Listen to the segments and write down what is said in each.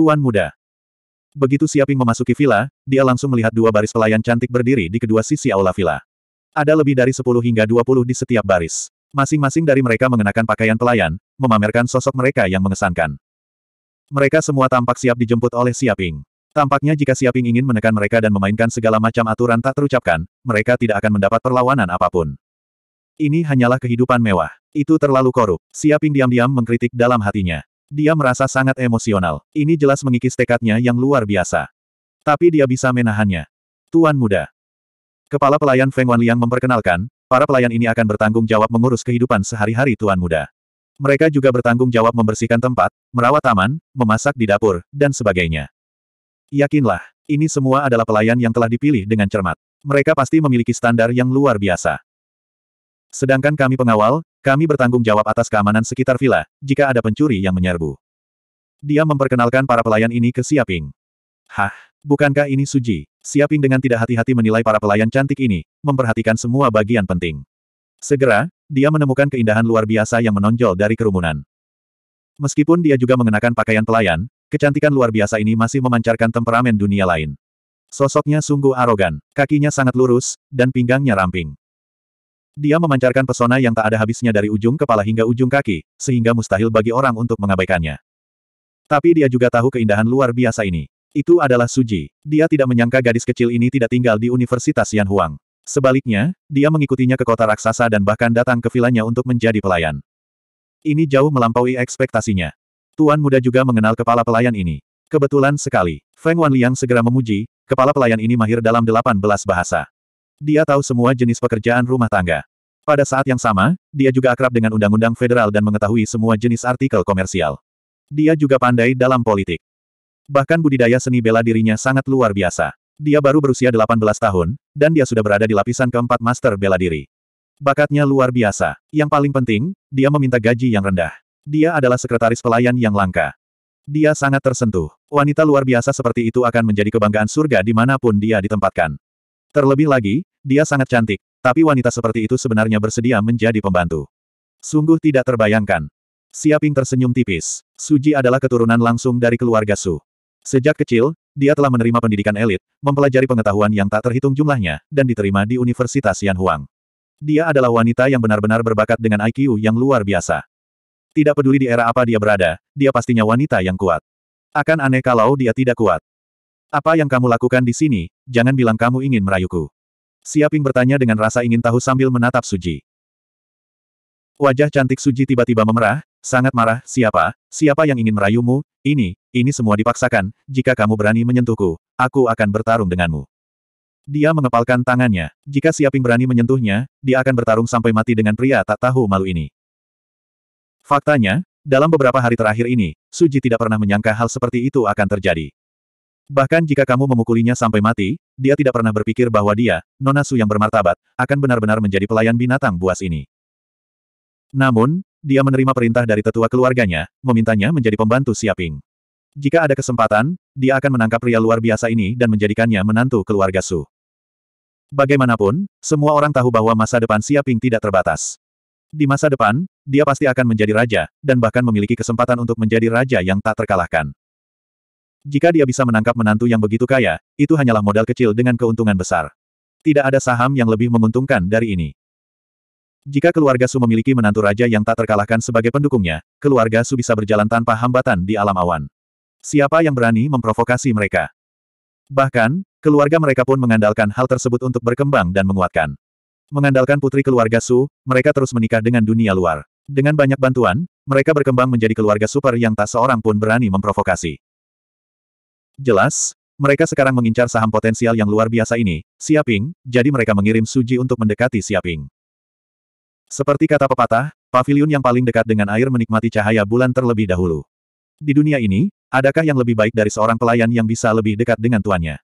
Tuan Muda. Begitu Siaping memasuki villa, dia langsung melihat dua baris pelayan cantik berdiri di kedua sisi aula villa. Ada lebih dari 10 hingga 20 di setiap baris. Masing-masing dari mereka mengenakan pakaian pelayan, memamerkan sosok mereka yang mengesankan. Mereka semua tampak siap dijemput oleh Siaping. Tampaknya jika Siaping ingin menekan mereka dan memainkan segala macam aturan tak terucapkan, mereka tidak akan mendapat perlawanan apapun. Ini hanyalah kehidupan mewah. Itu terlalu korup. Siaping diam-diam mengkritik dalam hatinya. Dia merasa sangat emosional. Ini jelas mengikis tekadnya yang luar biasa. Tapi dia bisa menahannya. Tuan muda. Kepala pelayan Feng Wanliang memperkenalkan, para pelayan ini akan bertanggung jawab mengurus kehidupan sehari-hari Tuan muda. Mereka juga bertanggung jawab membersihkan tempat, merawat taman, memasak di dapur, dan sebagainya. Yakinlah, ini semua adalah pelayan yang telah dipilih dengan cermat. Mereka pasti memiliki standar yang luar biasa. Sedangkan kami pengawal, kami bertanggung jawab atas keamanan sekitar villa, jika ada pencuri yang menyerbu. Dia memperkenalkan para pelayan ini ke Siaping. Hah, bukankah ini Suji? Siaping dengan tidak hati-hati menilai para pelayan cantik ini, memperhatikan semua bagian penting. Segera, dia menemukan keindahan luar biasa yang menonjol dari kerumunan. Meskipun dia juga mengenakan pakaian pelayan, kecantikan luar biasa ini masih memancarkan temperamen dunia lain. Sosoknya sungguh arogan, kakinya sangat lurus, dan pinggangnya ramping. Dia memancarkan pesona yang tak ada habisnya dari ujung kepala hingga ujung kaki, sehingga mustahil bagi orang untuk mengabaikannya. Tapi dia juga tahu keindahan luar biasa ini. Itu adalah Suji. Dia tidak menyangka gadis kecil ini tidak tinggal di Universitas Yanhuang. Sebaliknya, dia mengikutinya ke kota raksasa dan bahkan datang ke vilanya untuk menjadi pelayan. Ini jauh melampaui ekspektasinya. Tuan muda juga mengenal kepala pelayan ini. Kebetulan sekali, Feng Wanliang segera memuji, kepala pelayan ini mahir dalam 18 bahasa. Dia tahu semua jenis pekerjaan rumah tangga. Pada saat yang sama, dia juga akrab dengan undang-undang federal dan mengetahui semua jenis artikel komersial. Dia juga pandai dalam politik. Bahkan budidaya seni bela dirinya sangat luar biasa. Dia baru berusia 18 tahun, dan dia sudah berada di lapisan keempat master bela diri. Bakatnya luar biasa. Yang paling penting, dia meminta gaji yang rendah. Dia adalah sekretaris pelayan yang langka. Dia sangat tersentuh. Wanita luar biasa seperti itu akan menjadi kebanggaan surga dimanapun dia ditempatkan. Terlebih lagi, dia sangat cantik, tapi wanita seperti itu sebenarnya bersedia menjadi pembantu. Sungguh tidak terbayangkan. Siaping tersenyum tipis. Suji adalah keturunan langsung dari keluarga Su. Sejak kecil, dia telah menerima pendidikan elit, mempelajari pengetahuan yang tak terhitung jumlahnya, dan diterima di Universitas Yanhuang. Dia adalah wanita yang benar-benar berbakat dengan IQ yang luar biasa. Tidak peduli di era apa dia berada, dia pastinya wanita yang kuat. Akan aneh kalau dia tidak kuat. Apa yang kamu lakukan di sini, jangan bilang kamu ingin merayuku. Siaping bertanya dengan rasa ingin tahu sambil menatap Suji. Wajah cantik Suji tiba-tiba memerah, sangat marah, siapa, siapa yang ingin merayumu, ini, ini semua dipaksakan, jika kamu berani menyentuhku, aku akan bertarung denganmu. Dia mengepalkan tangannya. Jika Siaping berani menyentuhnya, dia akan bertarung sampai mati dengan pria tak tahu malu ini. Faktanya, dalam beberapa hari terakhir ini, Suji tidak pernah menyangka hal seperti itu akan terjadi. Bahkan jika kamu memukulinya sampai mati, dia tidak pernah berpikir bahwa dia, Nona Su yang bermartabat, akan benar-benar menjadi pelayan binatang buas ini. Namun, dia menerima perintah dari tetua keluarganya, memintanya menjadi pembantu Siaping. Jika ada kesempatan, dia akan menangkap pria luar biasa ini dan menjadikannya menantu keluarga Su. Bagaimanapun, semua orang tahu bahwa masa depan Siaping tidak terbatas. Di masa depan, dia pasti akan menjadi raja, dan bahkan memiliki kesempatan untuk menjadi raja yang tak terkalahkan. Jika dia bisa menangkap menantu yang begitu kaya, itu hanyalah modal kecil dengan keuntungan besar. Tidak ada saham yang lebih menguntungkan dari ini. Jika keluarga Su memiliki menantu raja yang tak terkalahkan sebagai pendukungnya, keluarga Su bisa berjalan tanpa hambatan di alam awan. Siapa yang berani memprovokasi mereka? Bahkan, keluarga mereka pun mengandalkan hal tersebut untuk berkembang dan menguatkan. Mengandalkan putri keluarga Su, mereka terus menikah dengan dunia luar. Dengan banyak bantuan, mereka berkembang menjadi keluarga super yang tak seorang pun berani memprovokasi. Jelas, mereka sekarang mengincar saham potensial yang luar biasa ini, Siaping, jadi mereka mengirim Suji untuk mendekati Siaping. Seperti kata pepatah, pavilion yang paling dekat dengan air menikmati cahaya bulan terlebih dahulu. Di dunia ini, adakah yang lebih baik dari seorang pelayan yang bisa lebih dekat dengan tuannya?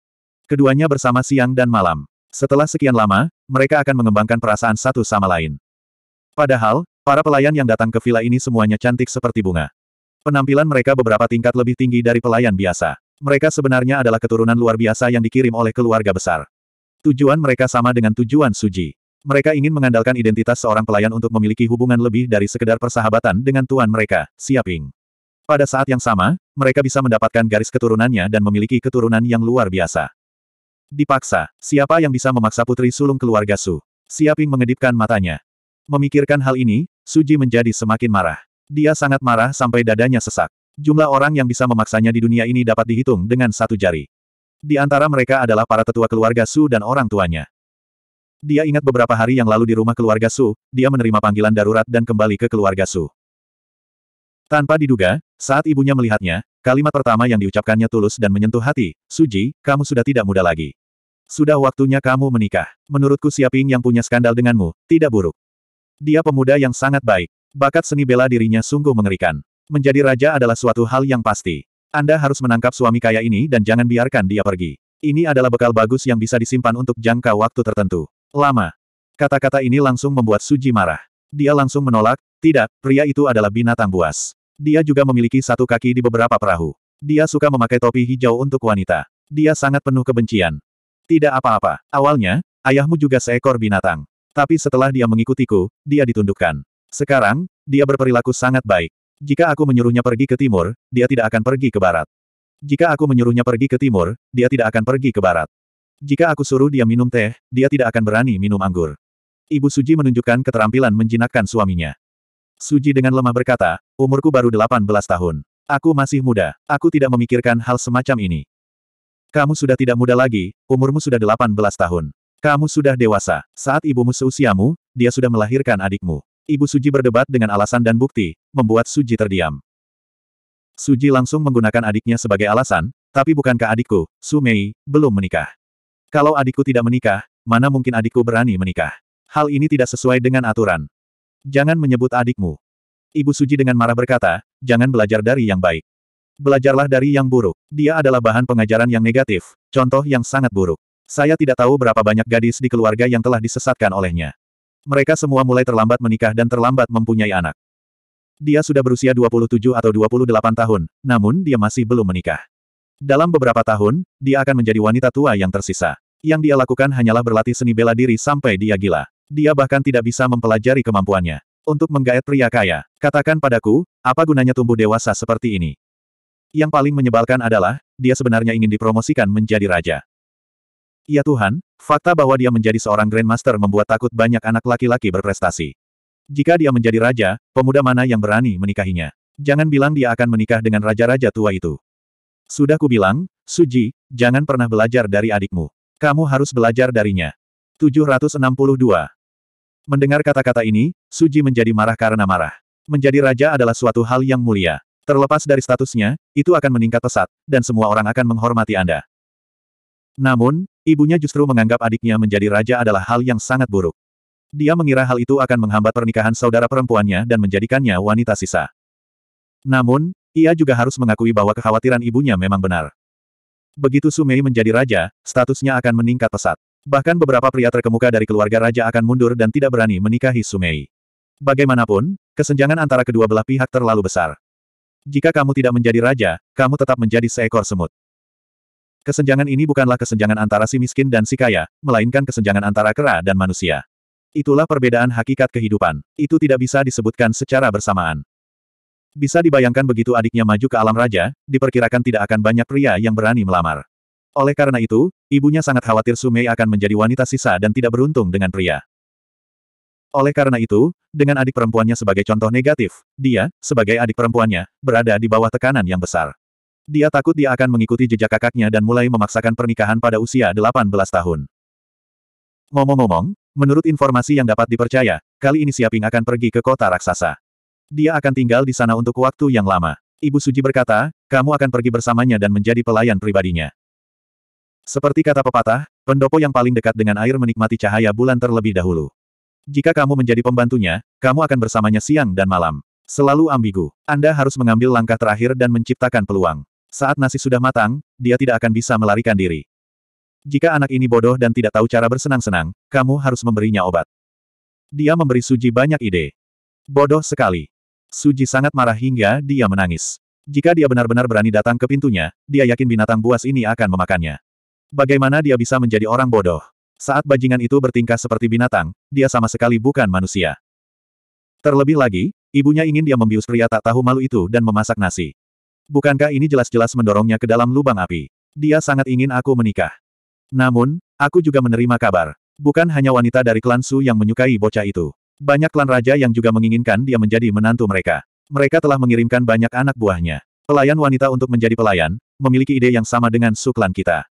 Keduanya bersama siang dan malam. Setelah sekian lama, mereka akan mengembangkan perasaan satu sama lain. Padahal, para pelayan yang datang ke villa ini semuanya cantik seperti bunga. Penampilan mereka beberapa tingkat lebih tinggi dari pelayan biasa. Mereka sebenarnya adalah keturunan luar biasa yang dikirim oleh keluarga besar. Tujuan mereka sama dengan tujuan Suji. Mereka ingin mengandalkan identitas seorang pelayan untuk memiliki hubungan lebih dari sekedar persahabatan dengan tuan mereka, Siaping. Pada saat yang sama, mereka bisa mendapatkan garis keturunannya dan memiliki keturunan yang luar biasa. Dipaksa, siapa yang bisa memaksa putri sulung keluarga Su? Siaping mengedipkan matanya. Memikirkan hal ini, Suji menjadi semakin marah. Dia sangat marah sampai dadanya sesak. Jumlah orang yang bisa memaksanya di dunia ini dapat dihitung dengan satu jari. Di antara mereka adalah para tetua keluarga Su dan orang tuanya. Dia ingat beberapa hari yang lalu di rumah keluarga Su, dia menerima panggilan darurat dan kembali ke keluarga Su. Tanpa diduga, saat ibunya melihatnya, kalimat pertama yang diucapkannya tulus dan menyentuh hati, Suji, kamu sudah tidak muda lagi. Sudah waktunya kamu menikah. Menurutku Siaping yang punya skandal denganmu, tidak buruk. Dia pemuda yang sangat baik. Bakat seni bela dirinya sungguh mengerikan. Menjadi raja adalah suatu hal yang pasti. Anda harus menangkap suami kaya ini dan jangan biarkan dia pergi. Ini adalah bekal bagus yang bisa disimpan untuk jangka waktu tertentu. Lama. Kata-kata ini langsung membuat Suji marah. Dia langsung menolak, tidak, pria itu adalah binatang buas. Dia juga memiliki satu kaki di beberapa perahu. Dia suka memakai topi hijau untuk wanita. Dia sangat penuh kebencian. Tidak apa-apa. Awalnya, ayahmu juga seekor binatang. Tapi setelah dia mengikutiku, dia ditundukkan. Sekarang, dia berperilaku sangat baik. Jika aku menyuruhnya pergi ke timur, dia tidak akan pergi ke barat. Jika aku menyuruhnya pergi ke timur, dia tidak akan pergi ke barat. Jika aku suruh dia minum teh, dia tidak akan berani minum anggur. Ibu Suji menunjukkan keterampilan menjinakkan suaminya. Suji dengan lemah berkata, umurku baru 18 tahun. Aku masih muda. Aku tidak memikirkan hal semacam ini. Kamu sudah tidak muda lagi, umurmu sudah 18 tahun. Kamu sudah dewasa. Saat ibumu seusiamu, dia sudah melahirkan adikmu. Ibu Suji berdebat dengan alasan dan bukti, membuat Suji terdiam. Suji langsung menggunakan adiknya sebagai alasan, tapi bukankah adikku, Su Mei belum menikah? Kalau adikku tidak menikah, mana mungkin adikku berani menikah? Hal ini tidak sesuai dengan aturan. Jangan menyebut adikmu. Ibu Suji dengan marah berkata, jangan belajar dari yang baik. Belajarlah dari yang buruk. Dia adalah bahan pengajaran yang negatif, contoh yang sangat buruk. Saya tidak tahu berapa banyak gadis di keluarga yang telah disesatkan olehnya. Mereka semua mulai terlambat menikah dan terlambat mempunyai anak. Dia sudah berusia 27 atau 28 tahun, namun dia masih belum menikah. Dalam beberapa tahun, dia akan menjadi wanita tua yang tersisa. Yang dia lakukan hanyalah berlatih seni bela diri sampai dia gila. Dia bahkan tidak bisa mempelajari kemampuannya. Untuk menggaet pria kaya, katakan padaku, apa gunanya tumbuh dewasa seperti ini? Yang paling menyebalkan adalah, dia sebenarnya ingin dipromosikan menjadi raja. Ya Tuhan, fakta bahwa dia menjadi seorang Grandmaster membuat takut banyak anak laki-laki berprestasi. Jika dia menjadi raja, pemuda mana yang berani menikahinya? Jangan bilang dia akan menikah dengan raja-raja tua itu. Sudah kubilang, Suji, jangan pernah belajar dari adikmu. Kamu harus belajar darinya. 762. Mendengar kata-kata ini, Suji menjadi marah karena marah. Menjadi raja adalah suatu hal yang mulia. Terlepas dari statusnya, itu akan meningkat pesat, dan semua orang akan menghormati Anda. Namun, ibunya justru menganggap adiknya menjadi raja adalah hal yang sangat buruk. Dia mengira hal itu akan menghambat pernikahan saudara perempuannya dan menjadikannya wanita sisa. Namun, ia juga harus mengakui bahwa kekhawatiran ibunya memang benar. Begitu Sumei menjadi raja, statusnya akan meningkat pesat. Bahkan beberapa pria terkemuka dari keluarga raja akan mundur dan tidak berani menikahi Sumei. Bagaimanapun, kesenjangan antara kedua belah pihak terlalu besar. Jika kamu tidak menjadi raja, kamu tetap menjadi seekor semut. Kesenjangan ini bukanlah kesenjangan antara si miskin dan si kaya, melainkan kesenjangan antara kera dan manusia. Itulah perbedaan hakikat kehidupan. Itu tidak bisa disebutkan secara bersamaan. Bisa dibayangkan begitu adiknya maju ke alam raja, diperkirakan tidak akan banyak pria yang berani melamar. Oleh karena itu, ibunya sangat khawatir Sumei akan menjadi wanita sisa dan tidak beruntung dengan pria. Oleh karena itu, dengan adik perempuannya sebagai contoh negatif, dia, sebagai adik perempuannya, berada di bawah tekanan yang besar. Dia takut dia akan mengikuti jejak kakaknya dan mulai memaksakan pernikahan pada usia 18 tahun. Ngomong-ngomong, menurut informasi yang dapat dipercaya, kali ini Siaping akan pergi ke kota raksasa. Dia akan tinggal di sana untuk waktu yang lama. Ibu Suji berkata, kamu akan pergi bersamanya dan menjadi pelayan pribadinya. Seperti kata pepatah, pendopo yang paling dekat dengan air menikmati cahaya bulan terlebih dahulu. Jika kamu menjadi pembantunya, kamu akan bersamanya siang dan malam. Selalu ambigu. Anda harus mengambil langkah terakhir dan menciptakan peluang. Saat nasi sudah matang, dia tidak akan bisa melarikan diri. Jika anak ini bodoh dan tidak tahu cara bersenang-senang, kamu harus memberinya obat. Dia memberi Suji banyak ide. Bodoh sekali. Suji sangat marah hingga dia menangis. Jika dia benar-benar berani datang ke pintunya, dia yakin binatang buas ini akan memakannya. Bagaimana dia bisa menjadi orang bodoh? Saat bajingan itu bertingkah seperti binatang, dia sama sekali bukan manusia. Terlebih lagi, ibunya ingin dia membius pria tak tahu malu itu dan memasak nasi. Bukankah ini jelas-jelas mendorongnya ke dalam lubang api? Dia sangat ingin aku menikah. Namun, aku juga menerima kabar. Bukan hanya wanita dari klan Su yang menyukai bocah itu. Banyak klan raja yang juga menginginkan dia menjadi menantu mereka. Mereka telah mengirimkan banyak anak buahnya. Pelayan wanita untuk menjadi pelayan, memiliki ide yang sama dengan Su klan kita.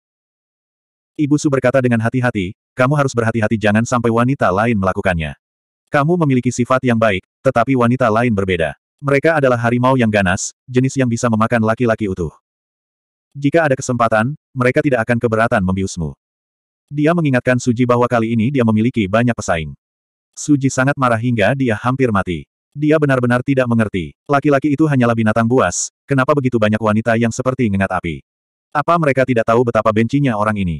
Ibu Su berkata dengan hati-hati, kamu harus berhati-hati jangan sampai wanita lain melakukannya. Kamu memiliki sifat yang baik, tetapi wanita lain berbeda. Mereka adalah harimau yang ganas, jenis yang bisa memakan laki-laki utuh. Jika ada kesempatan, mereka tidak akan keberatan membiusmu. Dia mengingatkan Suji bahwa kali ini dia memiliki banyak pesaing. Suji sangat marah hingga dia hampir mati. Dia benar-benar tidak mengerti. Laki-laki itu hanyalah binatang buas, kenapa begitu banyak wanita yang seperti ngengat api? Apa mereka tidak tahu betapa bencinya orang ini?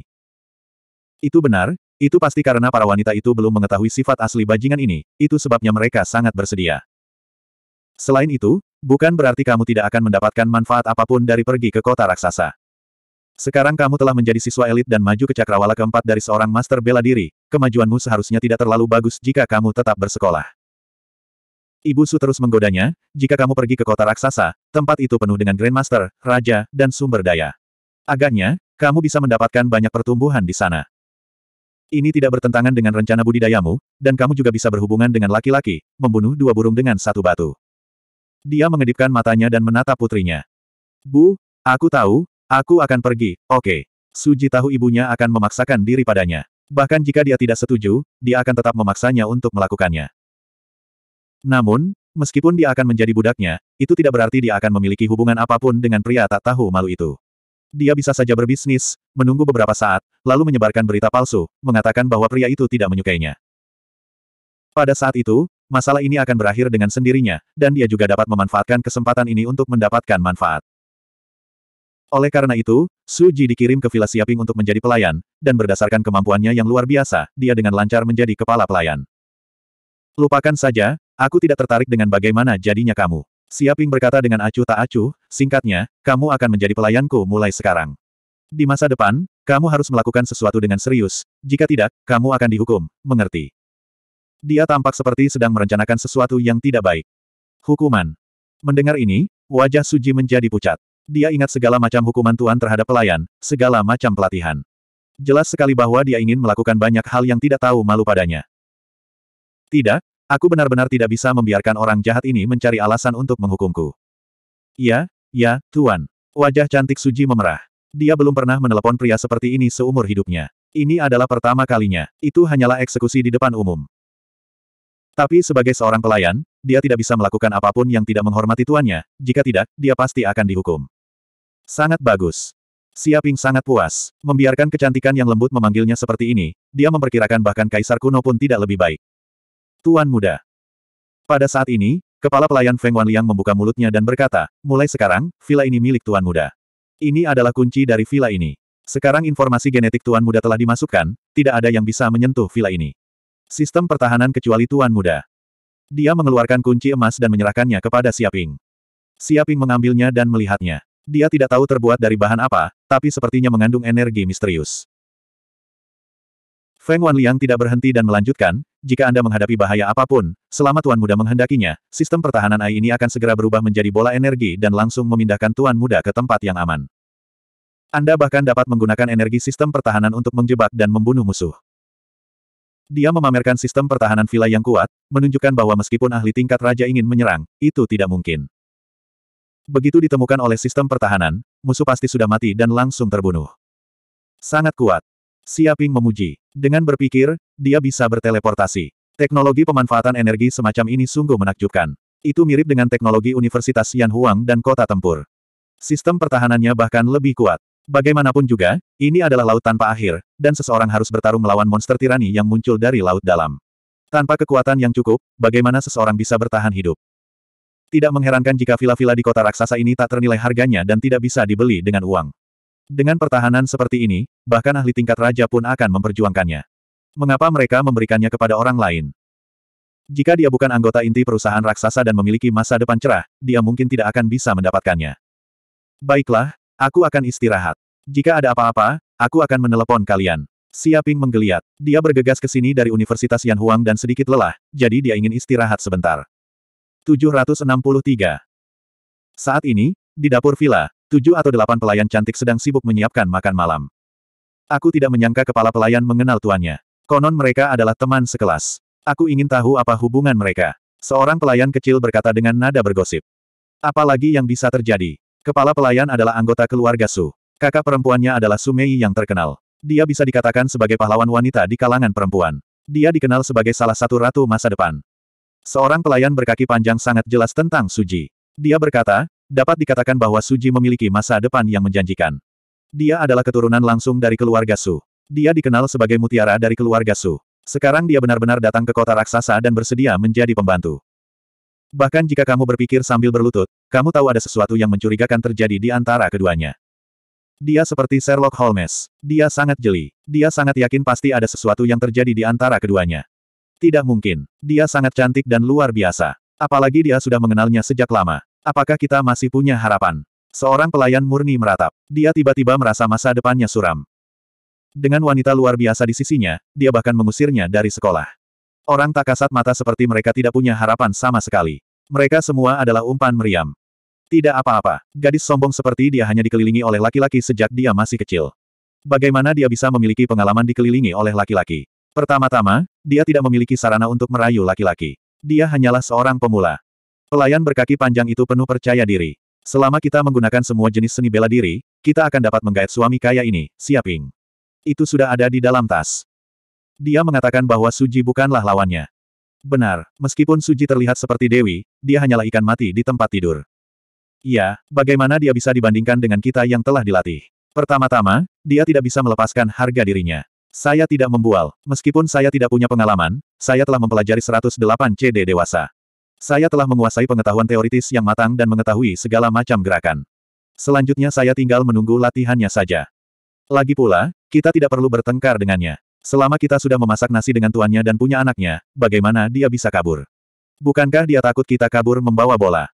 Itu benar, itu pasti karena para wanita itu belum mengetahui sifat asli bajingan ini, itu sebabnya mereka sangat bersedia. Selain itu, bukan berarti kamu tidak akan mendapatkan manfaat apapun dari pergi ke kota raksasa. Sekarang kamu telah menjadi siswa elit dan maju ke cakrawala keempat dari seorang master bela diri, kemajuanmu seharusnya tidak terlalu bagus jika kamu tetap bersekolah. Ibu Su terus menggodanya, jika kamu pergi ke kota raksasa, tempat itu penuh dengan Grandmaster, Raja, dan sumber daya. Agaknya, kamu bisa mendapatkan banyak pertumbuhan di sana. Ini tidak bertentangan dengan rencana budidayamu, dan kamu juga bisa berhubungan dengan laki-laki, membunuh dua burung dengan satu batu. Dia mengedipkan matanya dan menatap putrinya. Bu, aku tahu, aku akan pergi, oke. Okay. Suji tahu ibunya akan memaksakan diri padanya. Bahkan jika dia tidak setuju, dia akan tetap memaksanya untuk melakukannya. Namun, meskipun dia akan menjadi budaknya, itu tidak berarti dia akan memiliki hubungan apapun dengan pria tak tahu malu itu. Dia bisa saja berbisnis, menunggu beberapa saat, lalu menyebarkan berita palsu, mengatakan bahwa pria itu tidak menyukainya. Pada saat itu, masalah ini akan berakhir dengan sendirinya, dan dia juga dapat memanfaatkan kesempatan ini untuk mendapatkan manfaat. Oleh karena itu, Su Ji dikirim ke Villa Siaping untuk menjadi pelayan, dan berdasarkan kemampuannya yang luar biasa, dia dengan lancar menjadi kepala pelayan. Lupakan saja, aku tidak tertarik dengan bagaimana jadinya kamu. Siaping berkata dengan acuh tak acuh, singkatnya, kamu akan menjadi pelayanku mulai sekarang. Di masa depan, kamu harus melakukan sesuatu dengan serius, jika tidak, kamu akan dihukum, mengerti. Dia tampak seperti sedang merencanakan sesuatu yang tidak baik. Hukuman. Mendengar ini, wajah Suji menjadi pucat. Dia ingat segala macam hukuman Tuan terhadap pelayan, segala macam pelatihan. Jelas sekali bahwa dia ingin melakukan banyak hal yang tidak tahu malu padanya. Tidak, aku benar-benar tidak bisa membiarkan orang jahat ini mencari alasan untuk menghukumku. Iya, ya, ya, Tuan. Wajah cantik Suji memerah. Dia belum pernah menelepon pria seperti ini seumur hidupnya. Ini adalah pertama kalinya. Itu hanyalah eksekusi di depan umum. Tapi sebagai seorang pelayan, dia tidak bisa melakukan apapun yang tidak menghormati tuannya, jika tidak, dia pasti akan dihukum. Sangat bagus. Siaping sangat puas. Membiarkan kecantikan yang lembut memanggilnya seperti ini, dia memperkirakan bahkan kaisar kuno pun tidak lebih baik. Tuan muda. Pada saat ini, kepala pelayan Feng Wanliang membuka mulutnya dan berkata, mulai sekarang, villa ini milik tuan muda. Ini adalah kunci dari villa ini. Sekarang informasi genetik tuan muda telah dimasukkan, tidak ada yang bisa menyentuh villa ini. Sistem pertahanan kecuali Tuan Muda. Dia mengeluarkan kunci emas dan menyerahkannya kepada Siaping. Siaping mengambilnya dan melihatnya. Dia tidak tahu terbuat dari bahan apa, tapi sepertinya mengandung energi misterius. Feng Wanliang tidak berhenti dan melanjutkan, jika Anda menghadapi bahaya apapun, selama Tuan Muda menghendakinya, sistem pertahanan AI ini akan segera berubah menjadi bola energi dan langsung memindahkan Tuan Muda ke tempat yang aman. Anda bahkan dapat menggunakan energi sistem pertahanan untuk menjebak dan membunuh musuh. Dia memamerkan sistem pertahanan villa yang kuat, menunjukkan bahwa meskipun ahli tingkat raja ingin menyerang, itu tidak mungkin. Begitu ditemukan oleh sistem pertahanan, musuh pasti sudah mati dan langsung terbunuh. Sangat kuat. Siaping memuji. Dengan berpikir, dia bisa berteleportasi. Teknologi pemanfaatan energi semacam ini sungguh menakjubkan. Itu mirip dengan teknologi Universitas Yan Huang dan kota tempur. Sistem pertahanannya bahkan lebih kuat. Bagaimanapun juga, ini adalah laut tanpa akhir, dan seseorang harus bertarung melawan monster tirani yang muncul dari laut dalam. Tanpa kekuatan yang cukup, bagaimana seseorang bisa bertahan hidup? Tidak mengherankan jika vila-vila di kota raksasa ini tak ternilai harganya dan tidak bisa dibeli dengan uang. Dengan pertahanan seperti ini, bahkan ahli tingkat raja pun akan memperjuangkannya. Mengapa mereka memberikannya kepada orang lain? Jika dia bukan anggota inti perusahaan raksasa dan memiliki masa depan cerah, dia mungkin tidak akan bisa mendapatkannya. Baiklah, Aku akan istirahat. Jika ada apa-apa, aku akan menelepon kalian. Siaping menggeliat. Dia bergegas ke sini dari Universitas Yan Huang dan sedikit lelah, jadi dia ingin istirahat sebentar. 763 Saat ini, di dapur villa, tujuh atau delapan pelayan cantik sedang sibuk menyiapkan makan malam. Aku tidak menyangka kepala pelayan mengenal tuannya. Konon mereka adalah teman sekelas. Aku ingin tahu apa hubungan mereka. Seorang pelayan kecil berkata dengan nada bergosip. Apalagi yang bisa terjadi? Kepala pelayan adalah anggota keluarga Su. Kakak perempuannya adalah Su yang terkenal. Dia bisa dikatakan sebagai pahlawan wanita di kalangan perempuan. Dia dikenal sebagai salah satu ratu masa depan. Seorang pelayan berkaki panjang sangat jelas tentang Suji. Dia berkata, dapat dikatakan bahwa Suji memiliki masa depan yang menjanjikan. Dia adalah keturunan langsung dari keluarga Su. Dia dikenal sebagai mutiara dari keluarga Su. Sekarang dia benar-benar datang ke kota raksasa dan bersedia menjadi pembantu. Bahkan jika kamu berpikir sambil berlutut, kamu tahu ada sesuatu yang mencurigakan terjadi di antara keduanya. Dia seperti Sherlock Holmes. Dia sangat jeli. Dia sangat yakin pasti ada sesuatu yang terjadi di antara keduanya. Tidak mungkin. Dia sangat cantik dan luar biasa. Apalagi dia sudah mengenalnya sejak lama. Apakah kita masih punya harapan? Seorang pelayan murni meratap. Dia tiba-tiba merasa masa depannya suram. Dengan wanita luar biasa di sisinya, dia bahkan mengusirnya dari sekolah. Orang tak kasat mata seperti mereka tidak punya harapan sama sekali. Mereka semua adalah umpan meriam. Tidak apa-apa, gadis sombong seperti dia hanya dikelilingi oleh laki-laki sejak dia masih kecil. Bagaimana dia bisa memiliki pengalaman dikelilingi oleh laki-laki? Pertama-tama, dia tidak memiliki sarana untuk merayu laki-laki. Dia hanyalah seorang pemula. Pelayan berkaki panjang itu penuh percaya diri. Selama kita menggunakan semua jenis seni bela diri, kita akan dapat menggait suami kaya ini, siaping. Itu sudah ada di dalam tas. Dia mengatakan bahwa Suji bukanlah lawannya. Benar, meskipun Suji terlihat seperti Dewi, dia hanyalah ikan mati di tempat tidur. Iya, bagaimana dia bisa dibandingkan dengan kita yang telah dilatih? Pertama-tama, dia tidak bisa melepaskan harga dirinya. Saya tidak membual, meskipun saya tidak punya pengalaman, saya telah mempelajari 108 CD dewasa. Saya telah menguasai pengetahuan teoritis yang matang dan mengetahui segala macam gerakan. Selanjutnya saya tinggal menunggu latihannya saja. Lagi pula, kita tidak perlu bertengkar dengannya. Selama kita sudah memasak nasi dengan tuannya dan punya anaknya, bagaimana dia bisa kabur? Bukankah dia takut kita kabur membawa bola?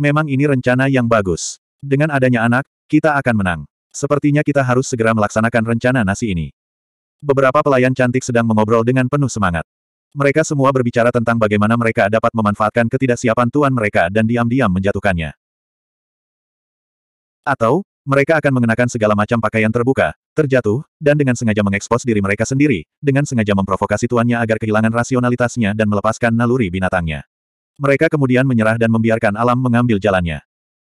Memang ini rencana yang bagus. Dengan adanya anak, kita akan menang. Sepertinya kita harus segera melaksanakan rencana nasi ini. Beberapa pelayan cantik sedang mengobrol dengan penuh semangat. Mereka semua berbicara tentang bagaimana mereka dapat memanfaatkan ketidaksiapan tuan mereka dan diam-diam menjatuhkannya. Atau, mereka akan mengenakan segala macam pakaian terbuka, terjatuh, dan dengan sengaja mengekspos diri mereka sendiri, dengan sengaja memprovokasi tuannya agar kehilangan rasionalitasnya dan melepaskan naluri binatangnya. Mereka kemudian menyerah dan membiarkan alam mengambil jalannya.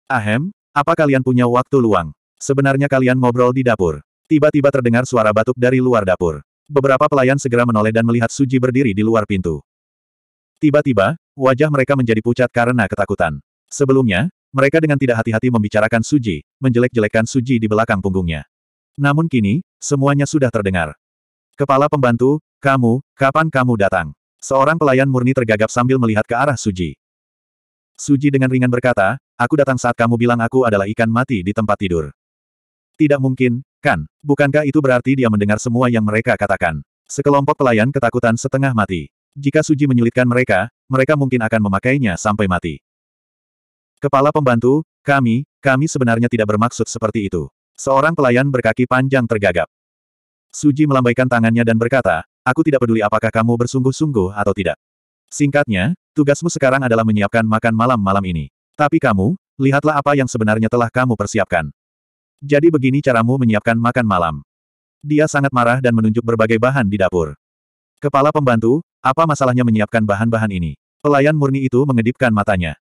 Ahem, apa kalian punya waktu luang? Sebenarnya kalian ngobrol di dapur. Tiba-tiba terdengar suara batuk dari luar dapur. Beberapa pelayan segera menoleh dan melihat Suji berdiri di luar pintu. Tiba-tiba, wajah mereka menjadi pucat karena ketakutan. Sebelumnya, mereka dengan tidak hati-hati membicarakan Suji, menjelek jelekkan Suji di belakang punggungnya. Namun kini, semuanya sudah terdengar. Kepala pembantu, kamu, kapan kamu datang? Seorang pelayan murni tergagap sambil melihat ke arah Suji. Suji dengan ringan berkata, aku datang saat kamu bilang aku adalah ikan mati di tempat tidur. Tidak mungkin, kan? Bukankah itu berarti dia mendengar semua yang mereka katakan? Sekelompok pelayan ketakutan setengah mati. Jika Suji menyulitkan mereka, mereka mungkin akan memakainya sampai mati. Kepala pembantu, kami, kami sebenarnya tidak bermaksud seperti itu. Seorang pelayan berkaki panjang tergagap. Suji melambaikan tangannya dan berkata, aku tidak peduli apakah kamu bersungguh-sungguh atau tidak. Singkatnya, tugasmu sekarang adalah menyiapkan makan malam malam ini. Tapi kamu, lihatlah apa yang sebenarnya telah kamu persiapkan. Jadi begini caramu menyiapkan makan malam. Dia sangat marah dan menunjuk berbagai bahan di dapur. Kepala pembantu, apa masalahnya menyiapkan bahan-bahan ini? Pelayan murni itu mengedipkan matanya.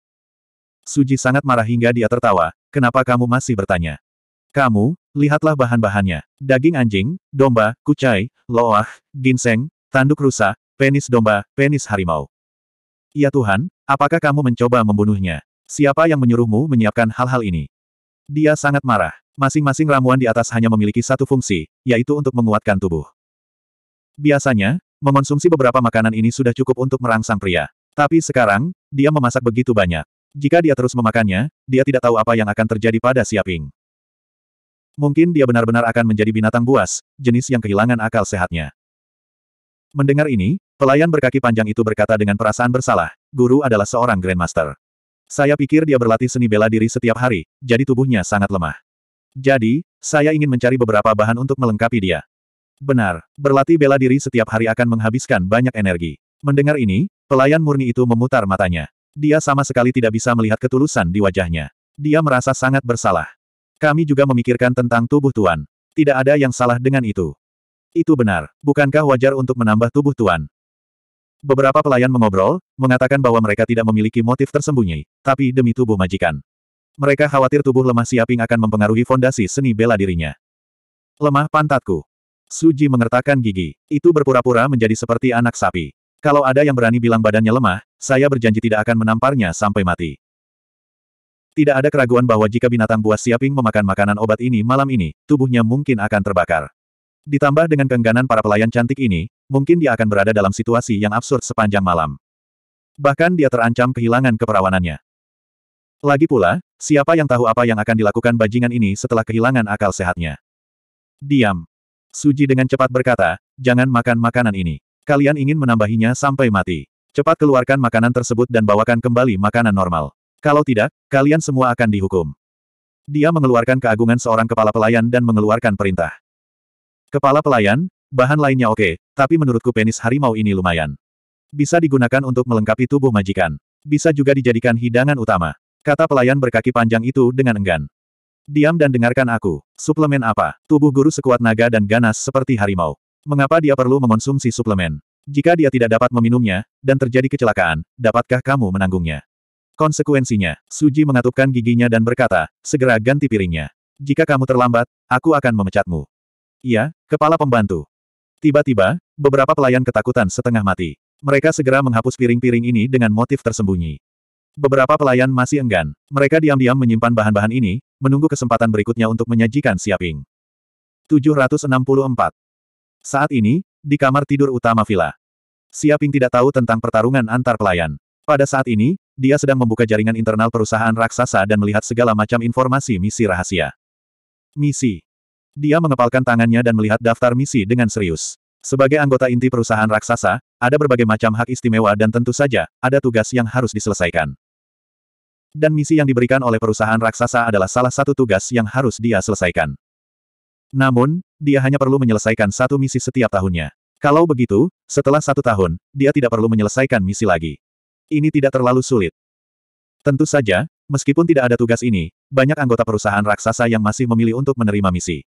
Suji sangat marah hingga dia tertawa, kenapa kamu masih bertanya? Kamu, lihatlah bahan-bahannya. Daging anjing, domba, kucai, loah, ginseng, tanduk rusa, penis domba, penis harimau. Ya Tuhan, apakah kamu mencoba membunuhnya? Siapa yang menyuruhmu menyiapkan hal-hal ini? Dia sangat marah. Masing-masing ramuan di atas hanya memiliki satu fungsi, yaitu untuk menguatkan tubuh. Biasanya, mengonsumsi beberapa makanan ini sudah cukup untuk merangsang pria. Tapi sekarang, dia memasak begitu banyak. Jika dia terus memakannya, dia tidak tahu apa yang akan terjadi pada Siaping. Mungkin dia benar-benar akan menjadi binatang buas, jenis yang kehilangan akal sehatnya. Mendengar ini, pelayan berkaki panjang itu berkata dengan perasaan bersalah, guru adalah seorang Grandmaster. Saya pikir dia berlatih seni bela diri setiap hari, jadi tubuhnya sangat lemah. Jadi, saya ingin mencari beberapa bahan untuk melengkapi dia. Benar, berlatih bela diri setiap hari akan menghabiskan banyak energi. Mendengar ini, pelayan murni itu memutar matanya. Dia sama sekali tidak bisa melihat ketulusan di wajahnya. Dia merasa sangat bersalah. Kami juga memikirkan tentang tubuh Tuan. Tidak ada yang salah dengan itu. Itu benar. Bukankah wajar untuk menambah tubuh Tuan? Beberapa pelayan mengobrol, mengatakan bahwa mereka tidak memiliki motif tersembunyi, tapi demi tubuh majikan. Mereka khawatir tubuh lemah Siaping akan mempengaruhi fondasi seni bela dirinya. Lemah pantatku. Suji mengertakkan gigi. Itu berpura-pura menjadi seperti anak sapi. Kalau ada yang berani bilang badannya lemah, saya berjanji tidak akan menamparnya sampai mati. Tidak ada keraguan bahwa jika binatang buas siaping memakan makanan obat ini malam ini, tubuhnya mungkin akan terbakar. Ditambah dengan keengganan para pelayan cantik ini, mungkin dia akan berada dalam situasi yang absurd sepanjang malam. Bahkan dia terancam kehilangan keperawanannya. Lagi pula, siapa yang tahu apa yang akan dilakukan bajingan ini setelah kehilangan akal sehatnya? Diam. Suji dengan cepat berkata, jangan makan makanan ini. Kalian ingin menambahinya sampai mati. Cepat keluarkan makanan tersebut dan bawakan kembali makanan normal. Kalau tidak, kalian semua akan dihukum. Dia mengeluarkan keagungan seorang kepala pelayan dan mengeluarkan perintah. Kepala pelayan, bahan lainnya oke, tapi menurutku penis harimau ini lumayan. Bisa digunakan untuk melengkapi tubuh majikan. Bisa juga dijadikan hidangan utama. Kata pelayan berkaki panjang itu dengan enggan. Diam dan dengarkan aku. Suplemen apa? Tubuh guru sekuat naga dan ganas seperti harimau. Mengapa dia perlu mengonsumsi suplemen? Jika dia tidak dapat meminumnya, dan terjadi kecelakaan, dapatkah kamu menanggungnya? Konsekuensinya, Suji mengatupkan giginya dan berkata, segera ganti piringnya. Jika kamu terlambat, aku akan memecatmu. Iya, kepala pembantu. Tiba-tiba, beberapa pelayan ketakutan setengah mati. Mereka segera menghapus piring-piring ini dengan motif tersembunyi. Beberapa pelayan masih enggan. Mereka diam-diam menyimpan bahan-bahan ini, menunggu kesempatan berikutnya untuk menyajikan siaping. 764. Saat ini, di kamar tidur utama villa. Siaping tidak tahu tentang pertarungan antar pelayan. Pada saat ini, dia sedang membuka jaringan internal perusahaan raksasa dan melihat segala macam informasi misi rahasia. Misi. Dia mengepalkan tangannya dan melihat daftar misi dengan serius. Sebagai anggota inti perusahaan raksasa, ada berbagai macam hak istimewa dan tentu saja, ada tugas yang harus diselesaikan. Dan misi yang diberikan oleh perusahaan raksasa adalah salah satu tugas yang harus dia selesaikan. Namun, dia hanya perlu menyelesaikan satu misi setiap tahunnya. Kalau begitu, setelah satu tahun, dia tidak perlu menyelesaikan misi lagi. Ini tidak terlalu sulit. Tentu saja, meskipun tidak ada tugas ini, banyak anggota perusahaan raksasa yang masih memilih untuk menerima misi.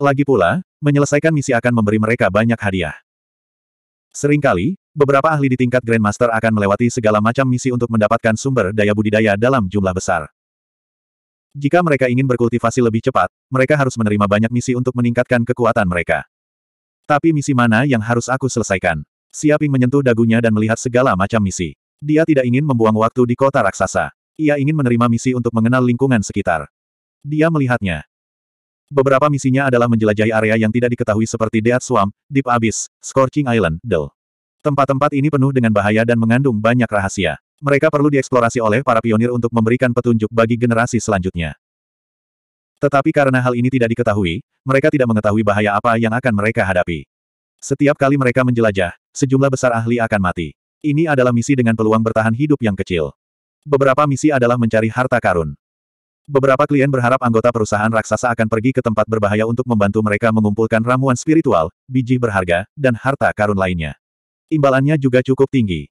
Lagi pula, menyelesaikan misi akan memberi mereka banyak hadiah. Seringkali, beberapa ahli di tingkat Grandmaster akan melewati segala macam misi untuk mendapatkan sumber daya budidaya dalam jumlah besar. Jika mereka ingin berkultivasi lebih cepat, mereka harus menerima banyak misi untuk meningkatkan kekuatan mereka. Tapi misi mana yang harus aku selesaikan? Siaping menyentuh dagunya dan melihat segala macam misi. Dia tidak ingin membuang waktu di kota raksasa. Ia ingin menerima misi untuk mengenal lingkungan sekitar. Dia melihatnya. Beberapa misinya adalah menjelajahi area yang tidak diketahui seperti Dead Swamp, Deep Abyss, Scorching Island, Del. Tempat-tempat ini penuh dengan bahaya dan mengandung banyak rahasia. Mereka perlu dieksplorasi oleh para pionir untuk memberikan petunjuk bagi generasi selanjutnya. Tetapi karena hal ini tidak diketahui, mereka tidak mengetahui bahaya apa yang akan mereka hadapi. Setiap kali mereka menjelajah, sejumlah besar ahli akan mati. Ini adalah misi dengan peluang bertahan hidup yang kecil. Beberapa misi adalah mencari harta karun. Beberapa klien berharap anggota perusahaan raksasa akan pergi ke tempat berbahaya untuk membantu mereka mengumpulkan ramuan spiritual, biji berharga, dan harta karun lainnya. Imbalannya juga cukup tinggi.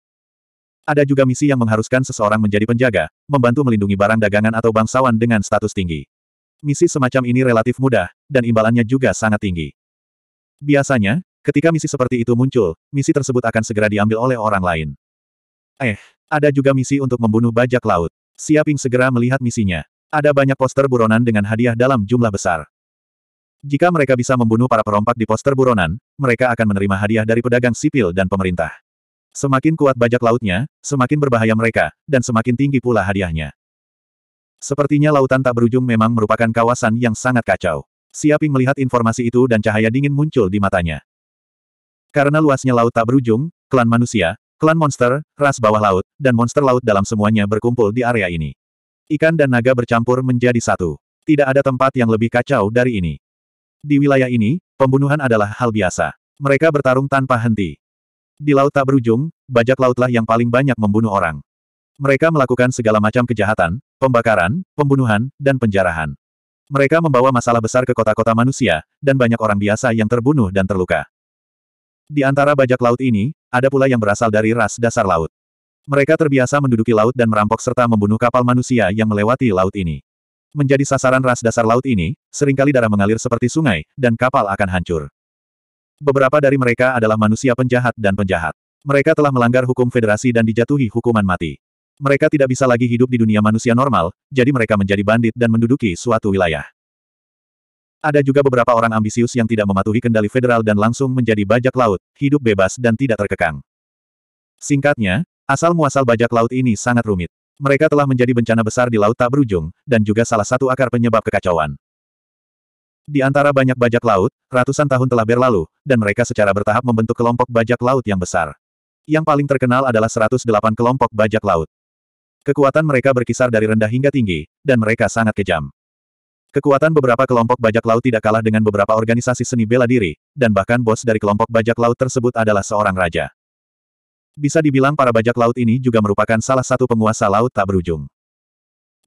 Ada juga misi yang mengharuskan seseorang menjadi penjaga, membantu melindungi barang dagangan atau bangsawan dengan status tinggi. Misi semacam ini relatif mudah, dan imbalannya juga sangat tinggi. Biasanya, ketika misi seperti itu muncul, misi tersebut akan segera diambil oleh orang lain. Eh, ada juga misi untuk membunuh bajak laut. Siaping segera melihat misinya. Ada banyak poster buronan dengan hadiah dalam jumlah besar. Jika mereka bisa membunuh para perompak di poster buronan, mereka akan menerima hadiah dari pedagang sipil dan pemerintah. Semakin kuat bajak lautnya, semakin berbahaya mereka, dan semakin tinggi pula hadiahnya. Sepertinya lautan tak berujung memang merupakan kawasan yang sangat kacau. Siaping melihat informasi itu dan cahaya dingin muncul di matanya. Karena luasnya laut tak berujung, klan manusia, klan monster, ras bawah laut, dan monster laut dalam semuanya berkumpul di area ini. Ikan dan naga bercampur menjadi satu. Tidak ada tempat yang lebih kacau dari ini. Di wilayah ini, pembunuhan adalah hal biasa. Mereka bertarung tanpa henti. Di laut tak berujung, bajak lautlah yang paling banyak membunuh orang. Mereka melakukan segala macam kejahatan, pembakaran, pembunuhan, dan penjarahan. Mereka membawa masalah besar ke kota-kota manusia, dan banyak orang biasa yang terbunuh dan terluka. Di antara bajak laut ini, ada pula yang berasal dari ras dasar laut. Mereka terbiasa menduduki laut dan merampok serta membunuh kapal manusia yang melewati laut ini. Menjadi sasaran ras dasar laut ini, seringkali darah mengalir seperti sungai, dan kapal akan hancur. Beberapa dari mereka adalah manusia penjahat dan penjahat. Mereka telah melanggar hukum federasi dan dijatuhi hukuman mati. Mereka tidak bisa lagi hidup di dunia manusia normal, jadi mereka menjadi bandit dan menduduki suatu wilayah. Ada juga beberapa orang ambisius yang tidak mematuhi kendali federal dan langsung menjadi bajak laut, hidup bebas dan tidak terkekang. Singkatnya, asal-muasal bajak laut ini sangat rumit. Mereka telah menjadi bencana besar di laut tak berujung, dan juga salah satu akar penyebab kekacauan. Di antara banyak bajak laut, ratusan tahun telah berlalu, dan mereka secara bertahap membentuk kelompok bajak laut yang besar. Yang paling terkenal adalah 108 kelompok bajak laut. Kekuatan mereka berkisar dari rendah hingga tinggi, dan mereka sangat kejam. Kekuatan beberapa kelompok bajak laut tidak kalah dengan beberapa organisasi seni bela diri, dan bahkan bos dari kelompok bajak laut tersebut adalah seorang raja. Bisa dibilang para bajak laut ini juga merupakan salah satu penguasa laut tak berujung.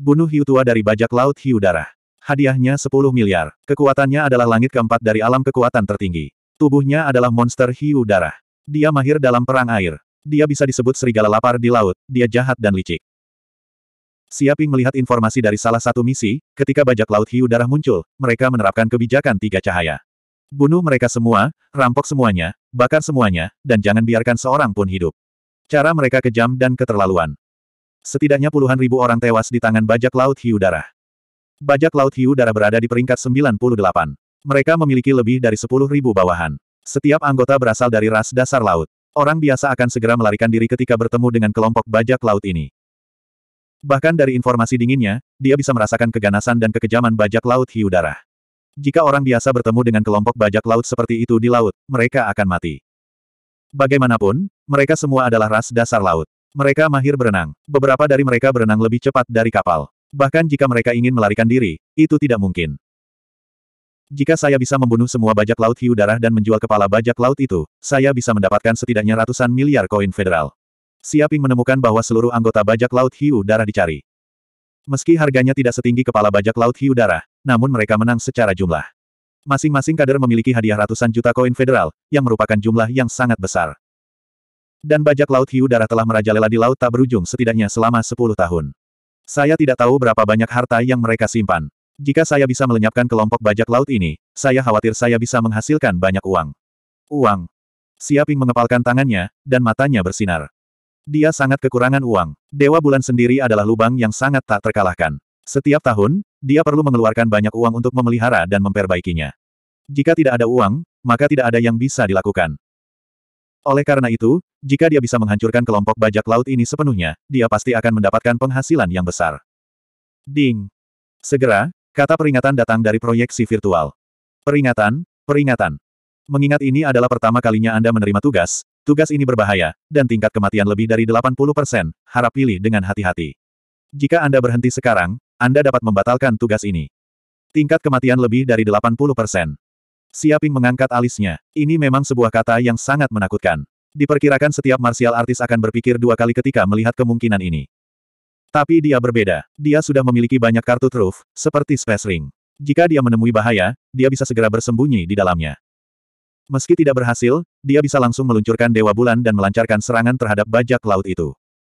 Bunuh hiu tua dari bajak laut hiu darah. Hadiahnya 10 miliar. Kekuatannya adalah langit keempat dari alam kekuatan tertinggi. Tubuhnya adalah monster hiu darah. Dia mahir dalam perang air. Dia bisa disebut serigala lapar di laut, dia jahat dan licik. Siaping melihat informasi dari salah satu misi, ketika bajak laut hiu darah muncul, mereka menerapkan kebijakan tiga cahaya. Bunuh mereka semua, rampok semuanya, bakar semuanya, dan jangan biarkan seorang pun hidup. Cara mereka kejam dan keterlaluan. Setidaknya puluhan ribu orang tewas di tangan bajak laut hiu darah. Bajak Laut Hiu darah berada di peringkat 98. Mereka memiliki lebih dari 10.000 bawahan. Setiap anggota berasal dari ras dasar laut. Orang biasa akan segera melarikan diri ketika bertemu dengan kelompok bajak laut ini. Bahkan dari informasi dinginnya, dia bisa merasakan keganasan dan kekejaman bajak laut hiu darah. Jika orang biasa bertemu dengan kelompok bajak laut seperti itu di laut, mereka akan mati. Bagaimanapun, mereka semua adalah ras dasar laut. Mereka mahir berenang. Beberapa dari mereka berenang lebih cepat dari kapal. Bahkan jika mereka ingin melarikan diri, itu tidak mungkin. Jika saya bisa membunuh semua bajak laut hiu darah dan menjual kepala bajak laut itu, saya bisa mendapatkan setidaknya ratusan miliar koin federal. Siaping menemukan bahwa seluruh anggota bajak laut hiu darah dicari. Meski harganya tidak setinggi kepala bajak laut hiu darah, namun mereka menang secara jumlah. Masing-masing kader memiliki hadiah ratusan juta koin federal, yang merupakan jumlah yang sangat besar. Dan bajak laut hiu darah telah merajalela di laut tak berujung setidaknya selama 10 tahun. Saya tidak tahu berapa banyak harta yang mereka simpan. Jika saya bisa melenyapkan kelompok bajak laut ini, saya khawatir saya bisa menghasilkan banyak uang. Uang. Siaping mengepalkan tangannya, dan matanya bersinar. Dia sangat kekurangan uang. Dewa bulan sendiri adalah lubang yang sangat tak terkalahkan. Setiap tahun, dia perlu mengeluarkan banyak uang untuk memelihara dan memperbaikinya. Jika tidak ada uang, maka tidak ada yang bisa dilakukan. Oleh karena itu, jika dia bisa menghancurkan kelompok bajak laut ini sepenuhnya, dia pasti akan mendapatkan penghasilan yang besar. Ding! Segera, kata peringatan datang dari proyeksi virtual. Peringatan, peringatan. Mengingat ini adalah pertama kalinya Anda menerima tugas, tugas ini berbahaya, dan tingkat kematian lebih dari 80%, harap pilih dengan hati-hati. Jika Anda berhenti sekarang, Anda dapat membatalkan tugas ini. Tingkat kematian lebih dari 80%. Siaping mengangkat alisnya. Ini memang sebuah kata yang sangat menakutkan. Diperkirakan setiap martial artis akan berpikir dua kali ketika melihat kemungkinan ini. Tapi dia berbeda. Dia sudah memiliki banyak kartu truf, seperti Space Ring. Jika dia menemui bahaya, dia bisa segera bersembunyi di dalamnya. Meski tidak berhasil, dia bisa langsung meluncurkan Dewa Bulan dan melancarkan serangan terhadap bajak laut itu.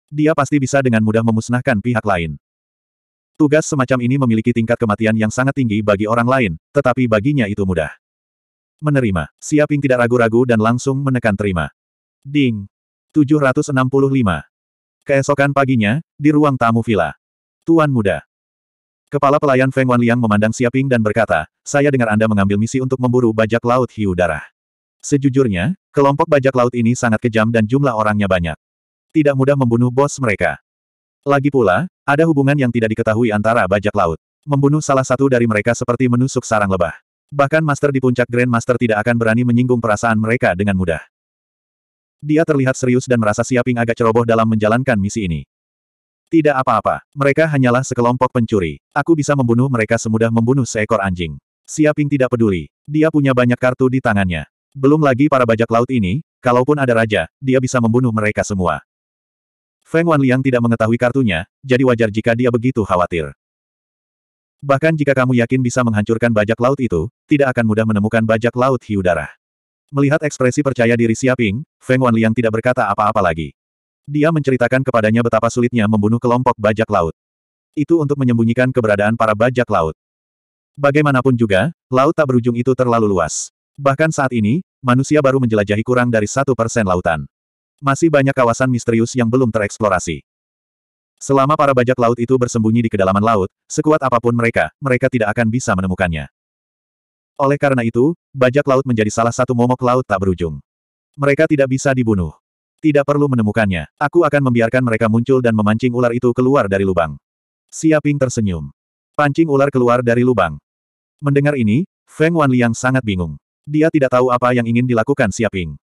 Dia pasti bisa dengan mudah memusnahkan pihak lain. Tugas semacam ini memiliki tingkat kematian yang sangat tinggi bagi orang lain, tetapi baginya itu mudah. Menerima. Siaping tidak ragu-ragu dan langsung menekan terima. Ding. 765. Keesokan paginya, di ruang tamu villa. Tuan muda. Kepala pelayan Feng Wanliang memandang Siaping dan berkata, saya dengar Anda mengambil misi untuk memburu bajak laut hiu darah. Sejujurnya, kelompok bajak laut ini sangat kejam dan jumlah orangnya banyak. Tidak mudah membunuh bos mereka. Lagi pula, ada hubungan yang tidak diketahui antara bajak laut. Membunuh salah satu dari mereka seperti menusuk sarang lebah. Bahkan Master di puncak Grand Master tidak akan berani menyinggung perasaan mereka dengan mudah. Dia terlihat serius dan merasa Siaping agak ceroboh dalam menjalankan misi ini. Tidak apa-apa, mereka hanyalah sekelompok pencuri. Aku bisa membunuh mereka semudah membunuh seekor anjing. Siaping tidak peduli. Dia punya banyak kartu di tangannya. Belum lagi para bajak laut ini, kalaupun ada raja, dia bisa membunuh mereka semua. Feng Wanliang tidak mengetahui kartunya, jadi wajar jika dia begitu khawatir. Bahkan jika kamu yakin bisa menghancurkan bajak laut itu, tidak akan mudah menemukan bajak laut hiu darah. Melihat ekspresi percaya diri Siaping, Feng Wanliang tidak berkata apa-apa lagi. Dia menceritakan kepadanya betapa sulitnya membunuh kelompok bajak laut. Itu untuk menyembunyikan keberadaan para bajak laut. Bagaimanapun juga, laut tak berujung itu terlalu luas. Bahkan saat ini, manusia baru menjelajahi kurang dari satu persen lautan. Masih banyak kawasan misterius yang belum tereksplorasi. Selama para bajak laut itu bersembunyi di kedalaman laut, sekuat apapun mereka, mereka tidak akan bisa menemukannya. Oleh karena itu, bajak laut menjadi salah satu momok laut tak berujung. Mereka tidak bisa dibunuh. Tidak perlu menemukannya. Aku akan membiarkan mereka muncul dan memancing ular itu keluar dari lubang. Siaping tersenyum. Pancing ular keluar dari lubang. Mendengar ini, Feng Wanliang sangat bingung. Dia tidak tahu apa yang ingin dilakukan Siaping.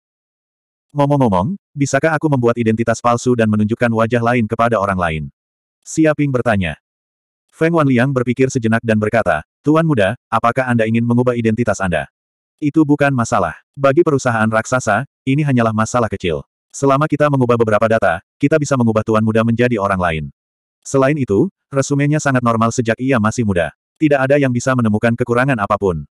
Ngomong-ngomong, bisakah aku membuat identitas palsu dan menunjukkan wajah lain kepada orang lain? Siaping bertanya. Feng Wanliang berpikir sejenak dan berkata, Tuan muda, apakah Anda ingin mengubah identitas Anda? Itu bukan masalah. Bagi perusahaan raksasa, ini hanyalah masalah kecil. Selama kita mengubah beberapa data, kita bisa mengubah Tuan muda menjadi orang lain. Selain itu, resumenya sangat normal sejak ia masih muda. Tidak ada yang bisa menemukan kekurangan apapun.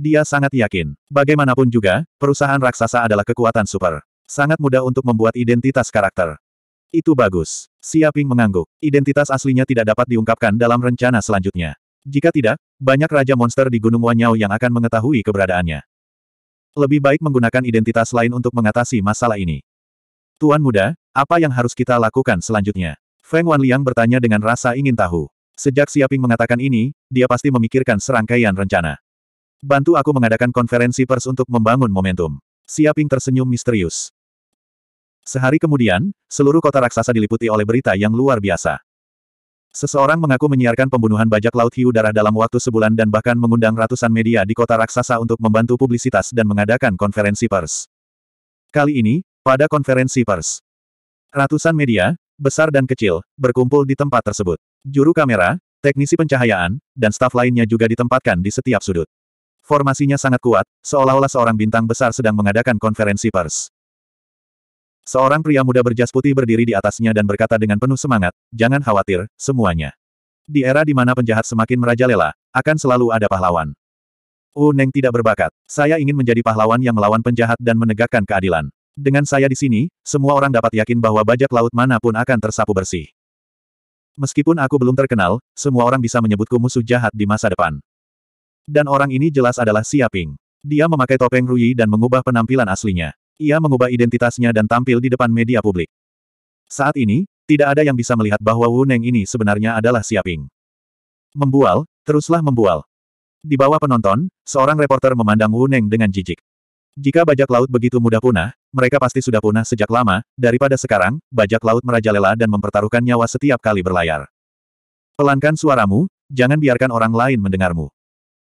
Dia sangat yakin. Bagaimanapun juga, perusahaan raksasa adalah kekuatan super. Sangat mudah untuk membuat identitas karakter. Itu bagus. Siaping mengangguk. Identitas aslinya tidak dapat diungkapkan dalam rencana selanjutnya. Jika tidak, banyak raja monster di Gunung Wanyao yang akan mengetahui keberadaannya. Lebih baik menggunakan identitas lain untuk mengatasi masalah ini. Tuan muda, apa yang harus kita lakukan selanjutnya? Feng Wanliang bertanya dengan rasa ingin tahu. Sejak Siaping mengatakan ini, dia pasti memikirkan serangkaian rencana. Bantu aku mengadakan konferensi pers untuk membangun momentum. Siaping tersenyum misterius. Sehari kemudian, seluruh kota raksasa diliputi oleh berita yang luar biasa. Seseorang mengaku menyiarkan pembunuhan bajak laut hiu darah dalam waktu sebulan dan bahkan mengundang ratusan media di kota raksasa untuk membantu publisitas dan mengadakan konferensi pers. Kali ini, pada konferensi pers, ratusan media, besar dan kecil, berkumpul di tempat tersebut. Juru kamera, teknisi pencahayaan, dan staf lainnya juga ditempatkan di setiap sudut. Formasinya sangat kuat, seolah-olah seorang bintang besar sedang mengadakan konferensi pers. Seorang pria muda berjas putih berdiri di atasnya dan berkata dengan penuh semangat, jangan khawatir, semuanya. Di era di mana penjahat semakin merajalela, akan selalu ada pahlawan. U oh, Neng tidak berbakat. Saya ingin menjadi pahlawan yang melawan penjahat dan menegakkan keadilan. Dengan saya di sini, semua orang dapat yakin bahwa bajak laut manapun akan tersapu bersih. Meskipun aku belum terkenal, semua orang bisa menyebutku musuh jahat di masa depan. Dan orang ini jelas adalah Siaping. Dia memakai topeng Rui dan mengubah penampilan aslinya. Ia mengubah identitasnya dan tampil di depan media publik. Saat ini, tidak ada yang bisa melihat bahwa Wu Neng ini sebenarnya adalah Siaping. Membual, teruslah membual. Di bawah penonton, seorang reporter memandang Wu Neng dengan jijik. Jika bajak laut begitu mudah punah, mereka pasti sudah punah sejak lama, daripada sekarang, bajak laut merajalela dan mempertaruhkan nyawa setiap kali berlayar. Pelankan suaramu, jangan biarkan orang lain mendengarmu.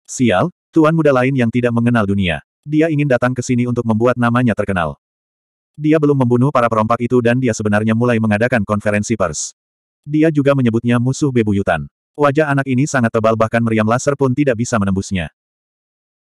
Sial, tuan muda lain yang tidak mengenal dunia. Dia ingin datang ke sini untuk membuat namanya terkenal. Dia belum membunuh para perompak itu dan dia sebenarnya mulai mengadakan konferensi pers. Dia juga menyebutnya musuh bebuyutan. Wajah anak ini sangat tebal bahkan meriam laser pun tidak bisa menembusnya.